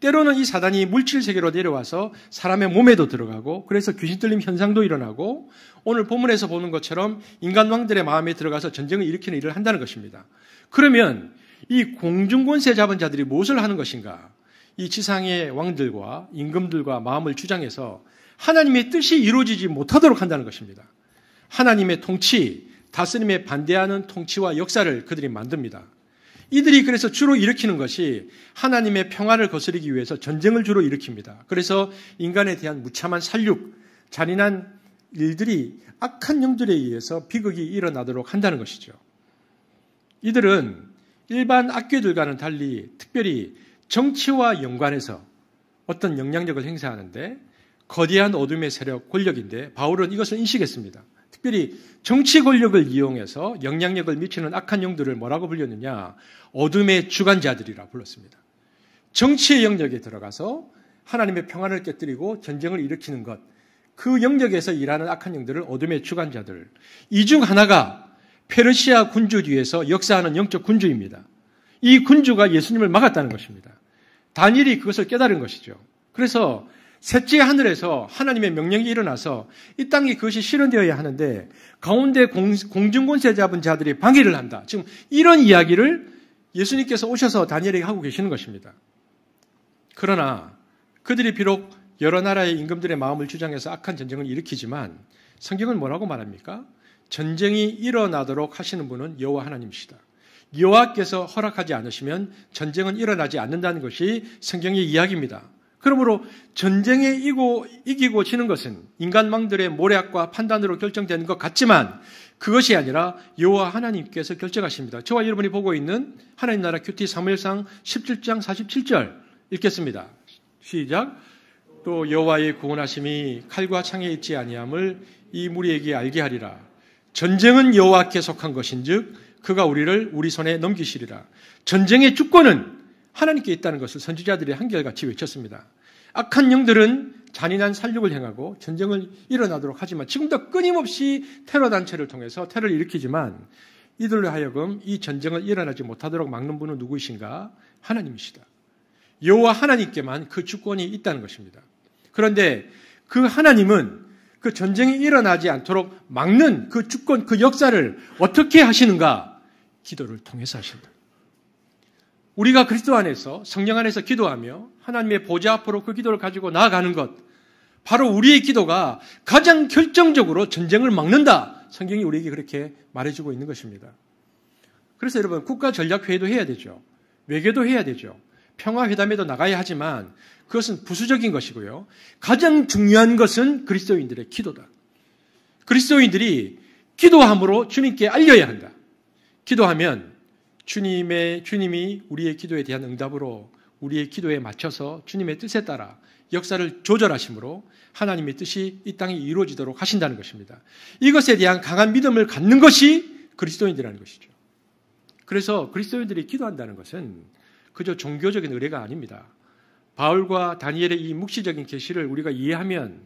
[SPEAKER 2] 때로는 이 사단이 물질 세계로 내려와서 사람의 몸에도 들어가고 그래서 귀신 들림 현상도 일어나고 오늘 본문에서 보는 것처럼 인간 왕들의 마음에 들어가서 전쟁을 일으키는 일을 한다는 것입니다. 그러면 이 공중권세 잡은 자들이 무엇을 하는 것인가? 이 지상의 왕들과 임금들과 마음을 주장해서 하나님의 뜻이 이루어지지 못하도록 한다는 것입니다. 하나님의 통치, 다스님에 반대하는 통치와 역사를 그들이 만듭니다. 이들이 그래서 주로 일으키는 것이 하나님의 평화를 거스르기 위해서 전쟁을 주로 일으킵니다. 그래서 인간에 대한 무참한 살육, 잔인한 일들이 악한 영들에 의해서 비극이 일어나도록 한다는 것이죠. 이들은 일반 악교들과는 달리 특별히 정치와 연관해서 어떤 영향력을 행사하는데 거대한 어둠의 세력, 권력인데 바울은 이것을 인식했습니다. 특별히 정치 권력을 이용해서 영향력을 미치는 악한 영들을 뭐라고 불렸느냐? 어둠의 주관자들이라 불렀습니다. 정치의 영역에 들어가서 하나님의 평안을 깨뜨리고 전쟁을 일으키는 것, 그 영역에서 일하는 악한 영들을 어둠의 주관자들. 이 중 하나가 페르시아 군주 뒤에서 역사하는 영적 군주입니다. 이 군주가 예수님을 막았다는 것입니다. 단일이 그것을 깨달은 것이죠. 그래서 셋째 하늘에서 하나님의 명령이 일어나서 이땅이 그것이 실현되어야 하는데 가운데 공중권세 잡은 자들이 방해를 한다. 지금 이런 이야기를 예수님께서 오셔서 다니엘에게 하고 계시는 것입니다. 그러나 그들이 비록 여러 나라의 임금들의 마음을 주장해서 악한 전쟁을 일으키지만 성경은 뭐라고 말합니까? 전쟁이 일어나도록 하시는 분은 여호와 하나님이시다. 여호와께서 허락하지 않으시면 전쟁은 일어나지 않는다는 것이 성경의 이야기입니다. 그러므로 전쟁에 이고, 이기고 지는 것은 인간망들의 모략과 판단으로 결정되는 것 같지만 그것이 아니라 여호와 하나님께서 결정하십니다. 저와 여러분이 보고 있는 하나님 나라 큐티 사무엘상 17장 47절 읽겠습니다. 시작. 또 여호와의 구원하심이 칼과 창에 있지 아니함을 이 무리에게 알게 하리라. 전쟁은 여호와께 속한 것인즉 그가 우리를 우리 손에 넘기시리라. 전쟁의 주권은 하나님께 있다는 것을 선지자들이 한결같이 외쳤습니다. 악한 영들은 잔인한 살육을 행하고 전쟁을 일어나도록 하지만 지금도 끊임없이 테러 단체를 통해서 테러를 일으키지만 이들로 하여금 이 전쟁을 일어나지 못하도록 막는 분은 누구이신가? 하나님이시다. 여호와 하나님께만 그 주권이 있다는 것입니다. 그런데 그 하나님은 그 전쟁이 일어나지 않도록 막는 그 주권, 그 역사를 어떻게 하시는가? 기도를 통해서 하신다. 우리가 그리스도 안에서 성령 안에서 기도하며 하나님의 보좌 앞으로 그 기도를 가지고 나아가는 것 바로 우리의 기도가 가장 결정적으로 전쟁을 막는다. 성경이 우리에게 그렇게 말해주고 있는 것입니다. 그래서 여러분 국가 전략 회의도 해야 되죠. 외교도 해야 되죠. 평화회담에도 나가야 하지만 그것은 부수적인 것이고요. 가장 중요한 것은 그리스도인들의 기도다. 그리스도인들이 기도함으로 주님께 알려야 한다. 기도하면 주님의 주님이 우리의 기도에 대한 응답으로 우리의 기도에 맞춰서 주님의 뜻에 따라 역사를 조절하심으로 하나님의 뜻이 이 땅에 이루어지도록 하신다는 것입니다. 이것에 대한 강한 믿음을 갖는 것이 그리스도인들이라는 것이죠. 그래서 그리스도인들이 기도한다는 것은 그저 종교적인 의뢰가 아닙니다. 바울과 다니엘의 이 묵시적인 계시를 우리가 이해하면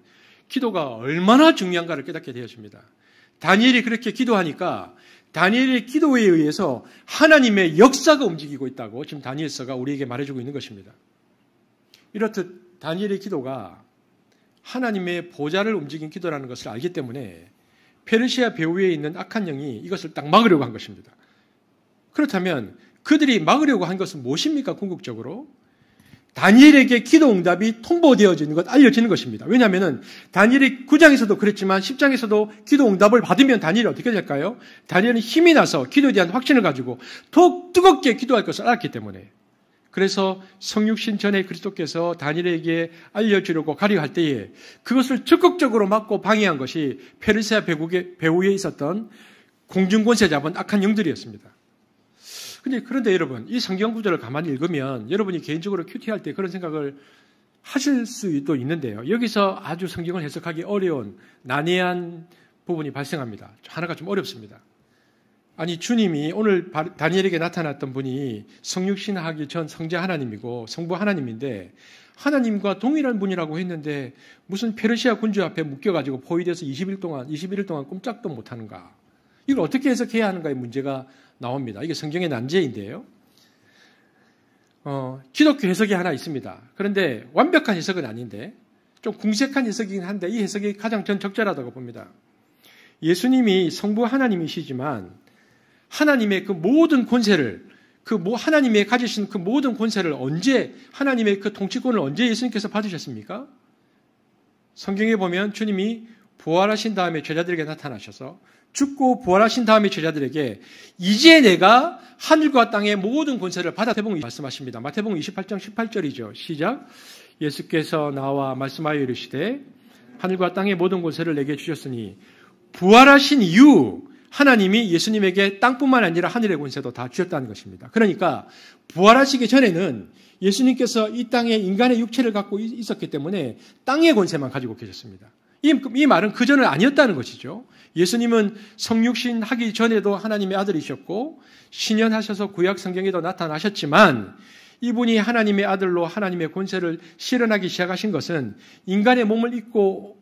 [SPEAKER 2] 기도가 얼마나 중요한가를 깨닫게 되어집니다. 다니엘이 그렇게 기도하니까 다니엘의 기도에 의해서 하나님의 역사가 움직이고 있다고 지금 다니엘서가 우리에게 말해주고 있는 것입니다. 이렇듯 다니엘의 기도가 하나님의 보좌를 움직인 기도라는 것을 알기 때문에 페르시아 배후에 있는 악한 영이 이것을 딱 막으려고 한 것입니다. 그렇다면 그들이 막으려고 한 것은 무엇입니까? 궁극적으로 다니엘에게 기도 응답이 통보되어지는 것 알려지는 것입니다. 왜냐하면 다니엘이 9장에서도 그랬지만 10장에서도 기도 응답을 받으면 다니엘이 어떻게 될까요? 다니엘은 힘이 나서 기도에 대한 확신을 가지고 더욱 뜨겁게 기도할 것을 알았기 때문에 그래서 성육신 전에 그리스도께서 다니엘에게 알려주려고 가려할 때에 그것을 적극적으로 막고 방해한 것이 페르시아 배국에, 배후에 있었던 공중권세 잡은 악한 영들이었습니다. 근데 그런데 여러분, 이 성경 구절을 가만히 읽으면 여러분이 개인적으로 큐티할 때 그런 생각을 하실 수도 있는데요. 여기서 아주 성경을 해석하기 어려운 난해한 부분이 발생합니다. 하나가 좀 어렵습니다. 아니 주님이 오늘 다니엘에게 나타났던 분이 성육신하기 전 성자 하나님이고 성부 하나님인데 하나님과 동일한 분이라고 했는데 무슨 페르시아 군주 앞에 묶여가지고 포위돼서 20일 동안 21일 동안 꼼짝도 못하는가? 이걸 어떻게 해석해야 하는가의 문제가 나옵니다. 이게 성경의 난제인데요. 어, 기독교 해석이 하나 있습니다. 그런데 완벽한 해석은 아닌데 좀 궁색한 해석이긴 한데 이 해석이 가장 전 적절하다고 봅니다. 예수님이 성부 하나님이시지만 하나님의 그 모든 권세를 그 하나님의 가지신 그 모든 권세를 언제 하나님의 그 통치권을 언제 예수님께서 받으셨습니까? 성경에 보면 주님이 부활하신 다음에 제자들에게 나타나셔서 죽고 부활하신 다음에 제자들에게 이제 내가 하늘과 땅의 모든 권세를 받아 태봉 이 말씀하십니다. 마태복음 28장 18절이죠. 시작. 예수께서 나와 말씀하여 이르시되 하늘과 땅의 모든 권세를 내게 주셨으니 부활하신 이후 하나님이 예수님에게 땅뿐만 아니라 하늘의 권세도 다 주셨다는 것입니다. 그러니까 부활하시기 전에는 예수님께서 이 땅에 인간의 육체를 갖고 있었기 때문에 땅의 권세만 가지고 계셨습니다. 이, 이 말은 그전은 아니었다는 것이죠. 예수님은 성육신 하기 전에도 하나님의 아들이셨고 신연하셔서 구약 성경에도 나타나셨지만 이분이 하나님의 아들로 하나님의 권세를 실현하기 시작하신 것은 인간의 몸을 입고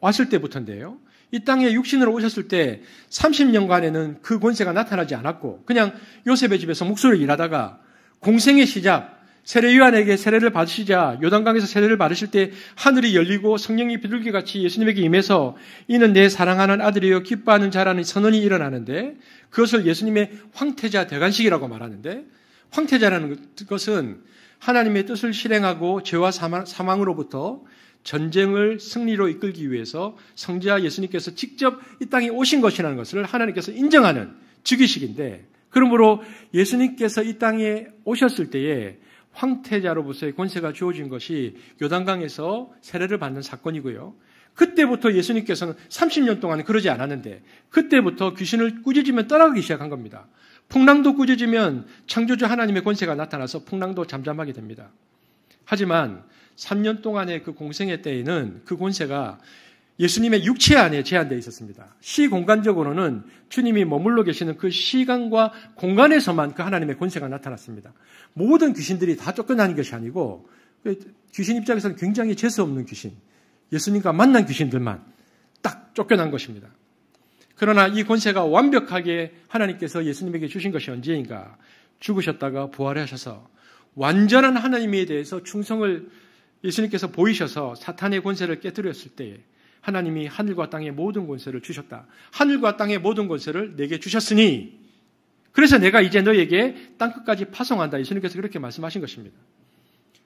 [SPEAKER 2] 왔을 때부터인데요. 이 땅에 육신으로 오셨을 때 30년간에는 그 권세가 나타나지 않았고 그냥 요셉의 집에서 목소리를 일하다가 공생의 시작 세례 요한에게 세례를 받으시자 요단강에서 세례를 받으실 때 하늘이 열리고 성령이 비둘기 같이 예수님에게 임해서 이는 내 사랑하는 아들이요 기뻐하는 자라는 선언이 일어나는데 그것을 예수님의 황태자 대관식이라고 말하는데 황태자라는 것은 하나님의 뜻을 실행하고 죄와 사망으로부터 전쟁을 승리로 이끌기 위해서 성자 예수님께서 직접 이 땅에 오신 것이라는 것을 하나님께서 인정하는 즉위식인데 그러므로 예수님께서 이 땅에 오셨을 때에 황태자로부터의 권세가 주어진 것이 요단강에서 세례를 받는 사건이고요. 그때부터 예수님께서는 30년 동안 그러지 않았는데 그때부터 귀신을 꾸짖으면 떠나가기 시작한 겁니다. 풍랑도 꾸짖으면 창조주 하나님의 권세가 나타나서 풍랑도 잠잠하게 됩니다. 하지만 3년 동안의 그 공생의 때에는 그 권세가 예수님의 육체 안에 제한되어 있었습니다. 시공간적으로는 주님이 머물러 계시는 그 시간과 공간에서만 그 하나님의 권세가 나타났습니다. 모든 귀신들이 다 쫓겨나는 것이 아니고 그 귀신 입장에서는 굉장히 재수없는 귀신, 예수님과 만난 귀신들만 딱 쫓겨난 것입니다. 그러나 이 권세가 완벽하게 하나님께서 예수님에게 주신 것이 언제인가 죽으셨다가 부활하셔서 완전한 하나님에 대해서 충성을 예수님께서 보이셔서 사탄의 권세를 깨뜨렸을 때에 하나님이 하늘과 땅의 모든 권세를 주셨다. 하늘과 땅의 모든 권세를 내게 주셨으니 그래서 내가 이제 너에게 땅 끝까지 파송한다. 예수님께서 그렇게 말씀하신 것입니다.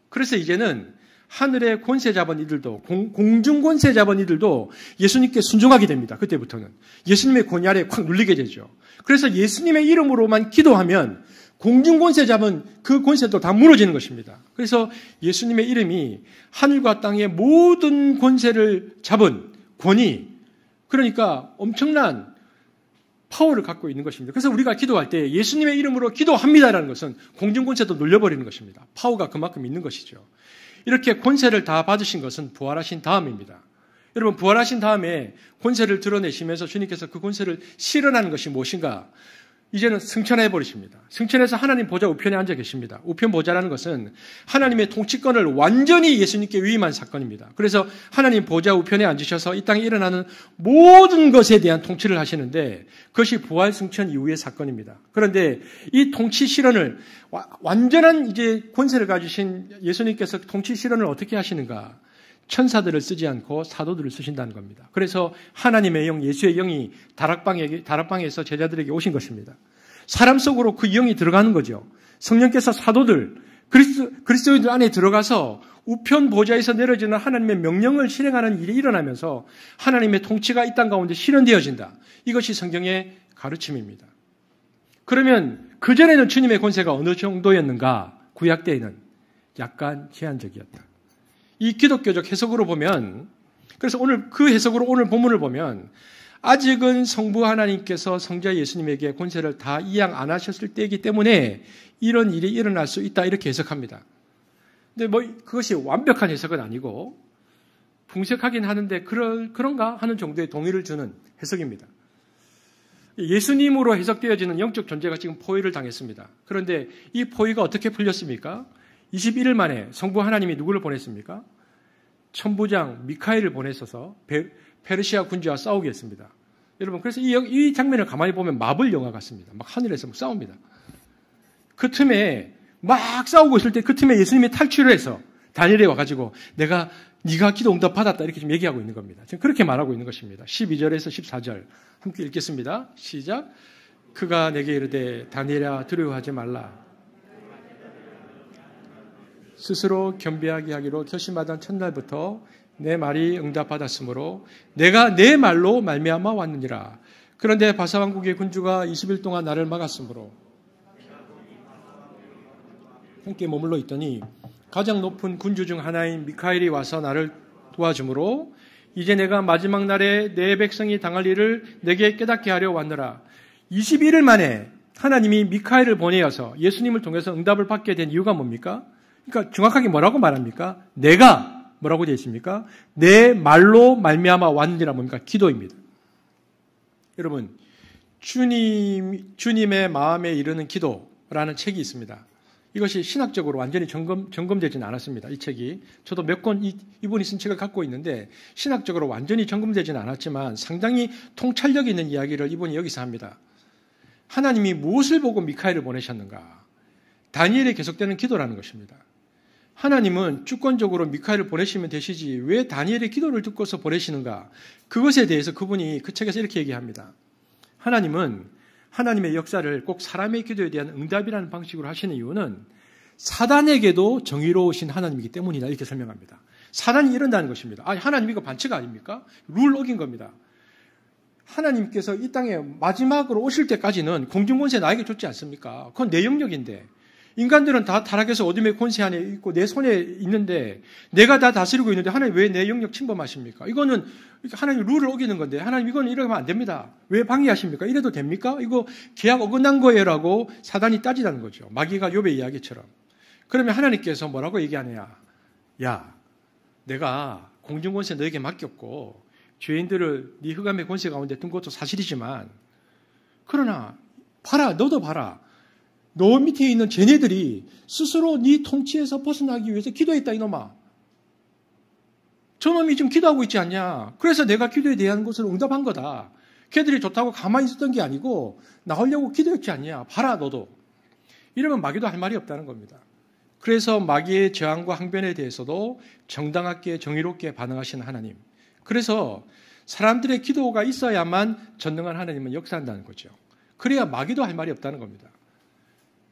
[SPEAKER 2] 그래서 이제는 하늘의 권세 잡은 이들도 공, 중 권세 잡은 이들도 예수님께 순종하게 됩니다. 그때부터는 예수님의 권위 아래 콱 눌리게 되죠. 그래서 예수님의 이름으로만 기도하면 공중 권세 잡은 그 권세도 다 무너지는 것입니다. 그래서 예수님의 이름이 하늘과 땅의 모든 권세를 잡은 권위, 그러니까 엄청난 파워를 갖고 있는 것입니다. 그래서 우리가 기도할 때 예수님의 이름으로 기도합니다라는 것은 공중 권세도 놀려버리는 것입니다. 파워가 그만큼 있는 것이죠. 이렇게 권세를 다 받으신 것은 부활하신 다음입니다. 여러분 부활하신 다음에 권세를 드러내시면서 주님께서 그 권세를 실현하는 것이 무엇인가? 이제는 승천해 버리십니다. 승천해서 하나님 보좌 우편에 앉아 계십니다. 우편 보좌라는 것은 하나님의 통치권을 완전히 예수님께 위임한 사건입니다. 그래서 하나님 보좌 우편에 앉으셔서 이 땅에 일어나는 모든 것에 대한 통치를 하시는데 그것이 부활 승천 이후의 사건입니다. 그런데 이 통치 실현을 완전한 이제 권세를 가지신 예수님께서 통치 실현을 어떻게 하시는가? 천사들을 쓰지 않고 사도들을 쓰신다는 겁니다. 그래서 하나님의 영, 예수의 영이 다락방에, 다락방에서 제자들에게 오신 것입니다. 사람 속으로 그 영이 들어가는 거죠. 성령께서 사도들, 그리스, 그리스도인들 안에 들어가서 우편 보좌에서 내려지는 하나님의 명령을 실행하는 일이 일어나면서 하나님의 통치가 이 땅 가운데 실현되어진다. 이것이 성경의 가르침입니다. 그러면 그전에는 주님의 권세가 어느 정도였는가? 구약 때에는 약간 제한적이었다. 이 기독교적 해석으로 보면 그래서 오늘 그 해석으로 오늘 본문을 보면 아직은 성부 하나님께서 성자 예수님에게 권세를 다 이양 안 하셨을 때이기 때문에 이런 일이 일어날 수 있다 이렇게 해석합니다. 근데 뭐 그것이 완벽한 해석은 아니고 궁색하긴 하는데 그럴, 그런가 하는 정도의 동의를 주는 해석입니다. 예수님으로 해석되어지는 영적 존재가 지금 포위를 당했습니다. 그런데 이 포위가 어떻게 풀렸습니까? 21일 만에 성부 하나님이 누구를 보냈습니까? 천부장 미카엘을 보내서서 페르시아 군주와 싸우게 했습니다. 여러분, 그래서 이, 이 장면을 가만히 보면 마블 영화 같습니다. 막 하늘에서 막 싸웁니다. 그 틈에 막 싸우고 있을 때 그 틈에 예수님이 탈출을 해서 다니엘에 와가지고 내가 네가 기도 응답 받았다 이렇게 좀 얘기하고 있는 겁니다. 지금 그렇게 말하고 있는 것입니다. 12절에서 14절 함께 읽겠습니다. 시작. 그가 내게 이르되 다니엘아 두려워하지 말라. 스스로 겸비하게 하기로 결심하던 첫날부터 내 말이 응답받았으므로 내가 내 말로 말미암아 왔느니라. 그런데 바사 왕국의 군주가 20일 동안 나를 막았으므로 함께 머물러 있더니 가장 높은 군주 중 하나인 미카엘이 와서 나를 도와주므로 이제 내가 마지막 날에 내 백성이 당할 일을 내게 깨닫게 하려 왔느라. 21일 만에 하나님이 미카엘을 보내어서 예수님을 통해서 응답을 받게 된 이유가 뭡니까? 그러니까 정확하게 뭐라고 말합니까? 내가 뭐라고 되어 있습니까? 내 말로 말미암아 왔느니라 뭡니까? 기도입니다. 여러분 주님 주님의 마음에 이르는 기도라는 책이 있습니다. 이것이 신학적으로 완전히 점검, 점검되지는 않았습니다. 이 책이. 저도 몇 권 이분이 쓴 책을 갖고 있는데 신학적으로 완전히 점검되지는 않았지만 상당히 통찰력 있는 이야기를 이분이 여기서 합니다. 하나님이 무엇을 보고 미카엘을 보내셨는가? 다니엘이 계속되는 기도라는 것입니다. 하나님은 주권적으로 미카엘을 보내시면 되시지 왜 다니엘의 기도를 듣고서 보내시는가? 그것에 대해서 그분이 그 책에서 이렇게 얘기합니다. 하나님은 하나님의 역사를 꼭 사람의 기도에 대한 응답이라는 방식으로 하시는 이유는 사단에게도 정의로우신 하나님이기 때문이다 이렇게 설명합니다. 사단이 이런다는 것입니다. 아, 하나님 이거 반칙 아닙니까? 룰 어긴 겁니다. 하나님께서 이 땅에 마지막으로 오실 때까지는 공중권세 나에게 줬지 않습니까? 그건 내 영역인데 인간들은 다 타락해서 어둠의 권세 안에 있고 내 손에 있는데 내가 다 다스리고 있는데 하나님 왜 내 영역 침범하십니까? 이거는 그러니까 하나님 룰을 어기는 건데 하나님 이건 이러면 안 됩니다. 왜 방해하십니까? 이래도 됩니까? 이거 계약 어긋난 거예요라고 사단이 따지다는 거죠. 마귀가 요의 이야기처럼. 그러면 하나님께서 뭐라고 얘기하느냐? 야, 내가 공중 권세 너에게 맡겼고 죄인들을 네 흑암의 권세 가운데 둔 것도 사실이지만 그러나 봐라 너도 봐라 너 밑에 있는 쟤네들이 스스로 네 통치에서 벗어나기 위해서 기도했다 이놈아. 저놈이 지금 기도하고 있지 않냐. 그래서 내가 기도에 대한 것을 응답한 거다. 걔들이 좋다고 가만히 있었던 게 아니고 나오려고 기도했지 않냐. 봐라 너도. 이러면 마귀도 할 말이 없다는 겁니다. 그래서 마귀의 저항과 항변에 대해서도 정당하게 정의롭게 반응하신 하나님. 그래서 사람들의 기도가 있어야만 전능한 하나님은 역사한다는 거죠. 그래야 마귀도 할 말이 없다는 겁니다.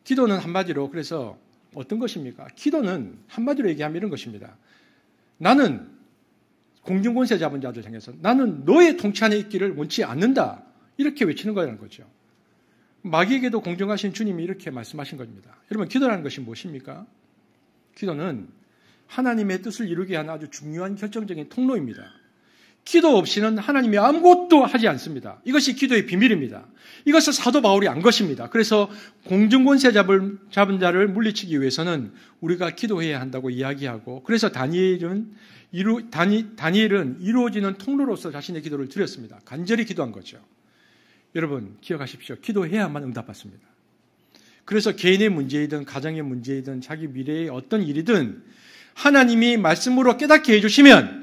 [SPEAKER 2] 기도는 한마디로 그래서 어떤 것입니까? 기도는 한마디로 얘기하면 이런 것입니다. 나는 공중권세 잡은 자들 향해서 나는 너의 통치 안에 있기를 원치 않는다. 이렇게 외치는 거라는 거죠. 마귀에게도 공정하신 주님이 이렇게 말씀하신 것입니다 여러분, 기도라는 것이 무엇입니까? 기도는 하나님의 뜻을 이루게 하는 아주 중요한 결정적인 통로입니다. 기도 없이는 하나님이 아무것도 하지 않습니다. 이것이 기도의 비밀입니다. 이것을 사도 바울이 안 것입니다. 그래서 공중권세 잡을, 잡은 자를 물리치기 위해서는 우리가 기도해야 한다고 이야기하고 그래서 다니엘은 이루, 다니, 다니엘은 이루어지는 통로로서 자신의 기도를 드렸습니다. 간절히 기도한 거죠. 여러분 기억하십시오. 기도해야만 응답받습니다. 그래서 개인의 문제이든 가정의 문제이든 자기 미래의 어떤 일이든 하나님이 말씀으로 깨닫게 해주시면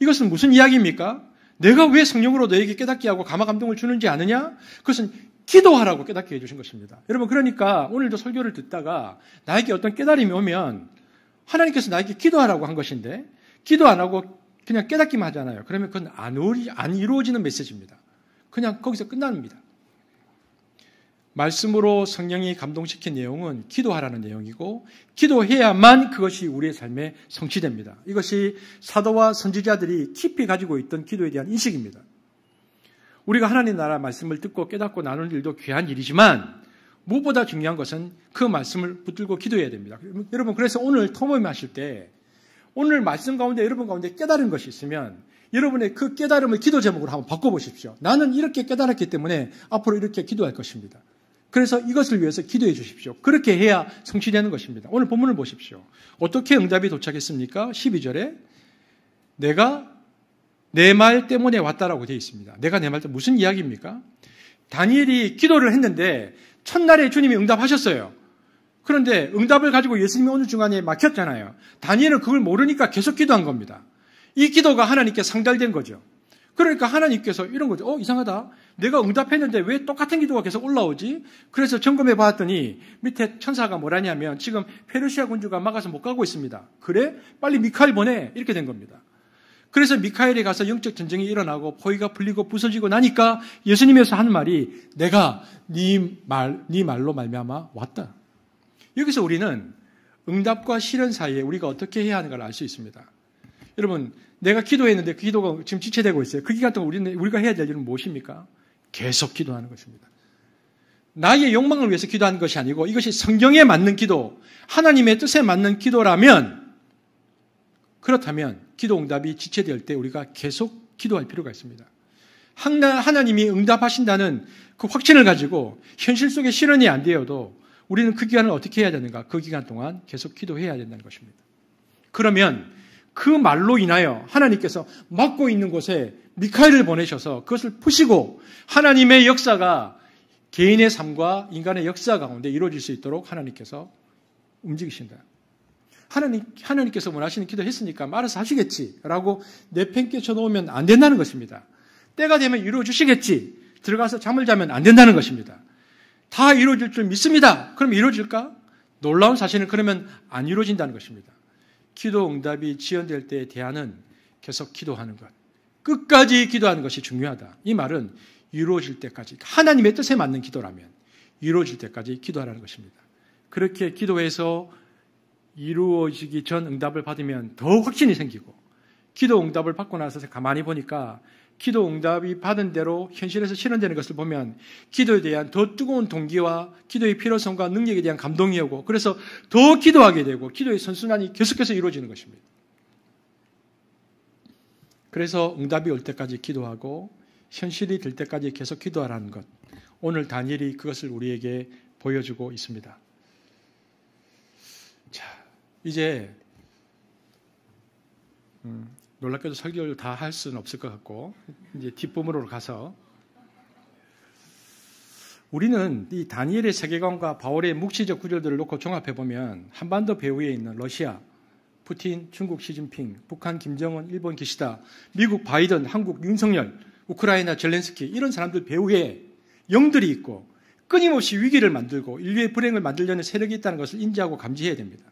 [SPEAKER 2] 이것은 무슨 이야기입니까? 내가 왜 성령으로 너에게 깨닫게 하고 가마 감동을 주는지 아느냐? 그것은 기도하라고 깨닫게 해주신 것입니다. 여러분 그러니까 오늘도 설교를 듣다가 나에게 어떤 깨달음이 오면 하나님께서 나에게 기도하라고 한 것인데 기도 안 하고 그냥 깨닫기만 하잖아요. 그러면 그건 안, 이루어지는 메시지입니다. 그냥 거기서 끝납니다. 말씀으로 성령이 감동시킨 내용은 기도하라는 내용이고 기도해야만 그것이 우리의 삶에 성취됩니다. 이것이 사도와 선지자들이 깊이 가지고 있던 기도에 대한 인식입니다. 우리가 하나님 나라 말씀을 듣고 깨닫고 나눌 일도 귀한 일이지만 무엇보다 중요한 것은 그 말씀을 붙들고 기도해야 됩니다. 여러분 그래서 오늘 토모임 하실 때 오늘 말씀 가운데 여러분 가운데 깨달은 것이 있으면 여러분의 그 깨달음을 기도 제목으로 한번 바꿔보십시오. 나는 이렇게 깨달았기 때문에 앞으로 이렇게 기도할 것입니다. 그래서 이것을 위해서 기도해 주십시오. 그렇게 해야 성취되는 것입니다. 오늘 본문을 보십시오. 어떻게 응답이 도착했습니까? 12절에 내가 내 말 때문에 왔다라고 되어 있습니다. 내가 내 말 때문에 무슨 이야기입니까? 다니엘이 기도를 했는데 첫날에 주님이 응답하셨어요. 그런데 응답을 가지고 예수님이 어느 중간에 막혔잖아요. 다니엘은 그걸 모르니까 계속 기도한 겁니다. 이 기도가 하나님께 상달된 거죠. 그러니까 하나님께서 이런 거죠. 어, 이상하다. 내가 응답했는데 왜 똑같은 기도가 계속 올라오지? 그래서 점검해 봤더니 밑에 천사가 뭐라냐면 지금 페르시아 군주가 막아서 못 가고 있습니다. 그래? 빨리 미카엘 보내. 이렇게 된 겁니다. 그래서 미카엘이 가서 영적 전쟁이 일어나고 포위가 풀리고 부서지고 나니까 예수님에서 한 말이 내가 네 말, 네 말로 말미암아 왔다. 여기서 우리는 응답과 실현 사이에 우리가 어떻게 해야 하는가를 알 수 있습니다. 여러분 내가 기도했는데 그 기도가 지금 지체되고 있어요. 그 기간 동안 우리는, 우리가 해야 될 일은 무엇입니까? 계속 기도하는 것입니다. 나의 욕망을 위해서 기도하는 것이 아니고 이것이 성경에 맞는 기도, 하나님의 뜻에 맞는 기도라면, 그렇다면 기도 응답이 지체될 때 우리가 계속 기도할 필요가 있습니다. 하나님이 응답하신다는 그 확신을 가지고 현실 속에 실현이 안 되어도 우리는 그 기간을 어떻게 해야 되는가? 그 기간 동안 계속 기도해야 된다는 것입니다. 그러면 그 말로 인하여 하나님께서 막고 있는 곳에 미카엘을 보내셔서 그것을 푸시고 하나님의 역사가 개인의 삶과 인간의 역사 가운데 이루어질 수 있도록 하나님께서 움직이신다. 하나님, 하나님께서 원하시는 기도 했으니까 말아서 하시겠지라고 내팽개쳐 놓으면 안 된다는 것입니다. 때가 되면 이루어주시겠지. 들어가서 잠을 자면 안 된다는 것입니다. 다 이루어질 줄 믿습니다. 그럼 이루어질까? 놀라운 사실은 그러면 안 이루어진다는 것입니다. 기도 응답이 지연될 때에 대한은 계속 기도하는 것. 끝까지 기도하는 것이 중요하다. 이 말은 이루어질 때까지 그러니까 하나님의 뜻에 맞는 기도라면 이루어질 때까지 기도하라는 것입니다. 그렇게 기도해서 이루어지기 전 응답을 받으면 더 확신이 생기고 기도 응답을 받고 나서 가만히 보니까 기도 응답이 받은 대로 현실에서 실현되는 것을 보면 기도에 대한 더 뜨거운 동기와 기도의 필요성과 능력에 대한 감동이 오고 그래서 더 기도하게 되고 기도의 선순환이 계속해서 이루어지는 것입니다. 그래서 응답이 올 때까지 기도하고 현실이 될 때까지 계속 기도하라는 것. 오늘 다니엘이 그것을 우리에게 보여주고 있습니다. 자, 이제 음, 놀랍게도 설교를 다 할 수는 없을 것 같고 이제 뒷부분으로 가서 우리는 이 다니엘의 세계관과 바울의 묵시적 구절들을 놓고 종합해 보면 한반도 배후에 있는 러시아, 푸틴, 중국 시진핑, 북한 김정은, 일본 기시다, 미국 바이든, 한국 윤석열, 우크라이나 젤렌스키 이런 사람들 배후에 영들이 있고 끊임없이 위기를 만들고 인류의 불행을 만들려는 세력이 있다는 것을 인지하고 감지해야 됩니다.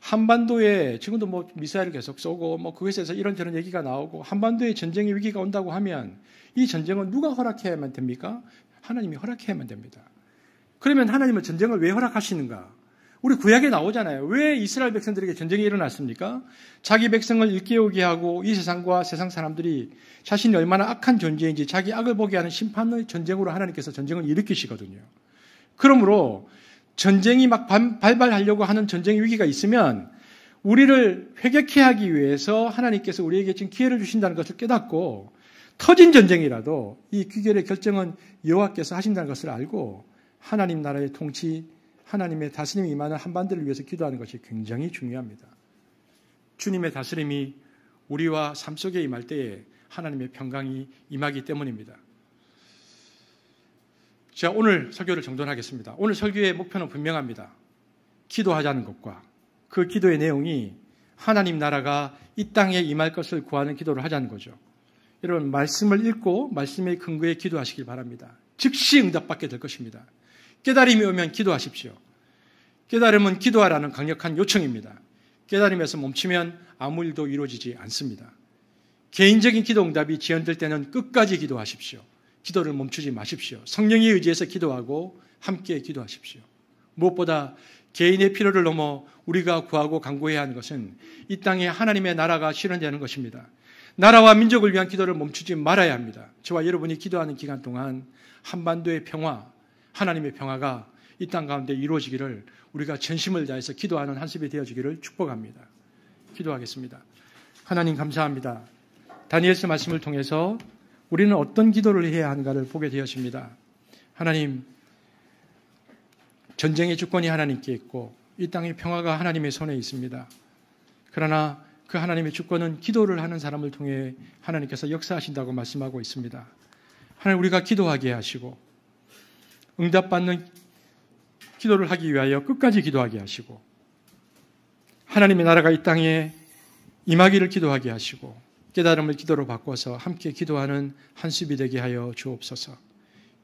[SPEAKER 2] 한반도에 지금도 뭐 미사일을 계속 쏘고 뭐 그것에서 이런저런 얘기가 나오고 한반도에 전쟁의 위기가 온다고 하면 이 전쟁은 누가 허락해야만 됩니까? 하나님이 허락해야만 됩니다. 그러면 하나님은 전쟁을 왜 허락하시는가? 우리 구약에 나오잖아요. 왜 이스라엘 백성들에게 전쟁이 일어났습니까? 자기 백성을 일깨우게 하고 이 세상과 세상 사람들이 자신이 얼마나 악한 존재인지 자기 악을 보게 하는 심판의 전쟁으로 하나님께서 전쟁을 일으키시거든요. 그러므로 전쟁이 막 발발하려고 하는 전쟁 위기가 있으면 우리를 회개케 하기 위해서 하나님께서 우리에게 지금 기회를 주신다는 것을 깨닫고 터진 전쟁이라도 이 귀결의 결정은 여호와께서 하신다는 것을 알고 하나님 나라의 통치, 하나님의 다스림이 임하는 한반도를 위해서 기도하는 것이 굉장히 중요합니다. 주님의 다스림이 우리와 삶 속에 임할 때에 하나님의 평강이 임하기 때문입니다. 제가 오늘 설교를 정돈하겠습니다. 오늘 설교의 목표는 분명합니다. 기도하자는 것과 그 기도의 내용이 하나님 나라가 이 땅에 임할 것을 구하는 기도를 하자는 거죠. 여러분 말씀을 읽고 말씀의 근거에 기도하시길 바랍니다. 즉시 응답받게 될 것입니다. 깨달음이 오면 기도하십시오. 깨달음은 기도하라는 강력한 요청입니다. 깨달음에서 멈추면 아무 일도 이루어지지 않습니다. 개인적인 기도 응답이 지연될 때는 끝까지 기도하십시오. 기도를 멈추지 마십시오. 성령에 의지해서 기도하고 함께 기도하십시오. 무엇보다 개인의 필요를 넘어 우리가 구하고 강구해야 하는 것은 이 땅에 하나님의 나라가 실현되는 것입니다. 나라와 민족을 위한 기도를 멈추지 말아야 합니다. 저와 여러분이 기도하는 기간 동안 한반도의 평화, 하나님의 평화가 이 땅 가운데 이루어지기를 우리가 전심을 다해서 기도하는 한습이 되어지기를 축복합니다. 기도하겠습니다. 하나님 감사합니다. 다니엘스 말씀을 통해서 우리는 어떤 기도를 해야 하는가를 보게 되었습니다. 하나님, 전쟁의 주권이 하나님께 있고 이 땅의 평화가 하나님의 손에 있습니다. 그러나 그 하나님의 주권은 기도를 하는 사람을 통해 하나님께서 역사하신다고 말씀하고 있습니다. 하나님 우리가 기도하게 하시고 응답받는 기도를 하기 위하여 끝까지 기도하게 하시고 하나님의 나라가 이 땅에 임하기를 기도하게 하시고 깨달음을 기도로 바꿔서 함께 기도하는 한십비 되게 하여 주옵소서.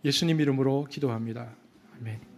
[SPEAKER 2] 예수님 이름으로 기도합니다. 아멘.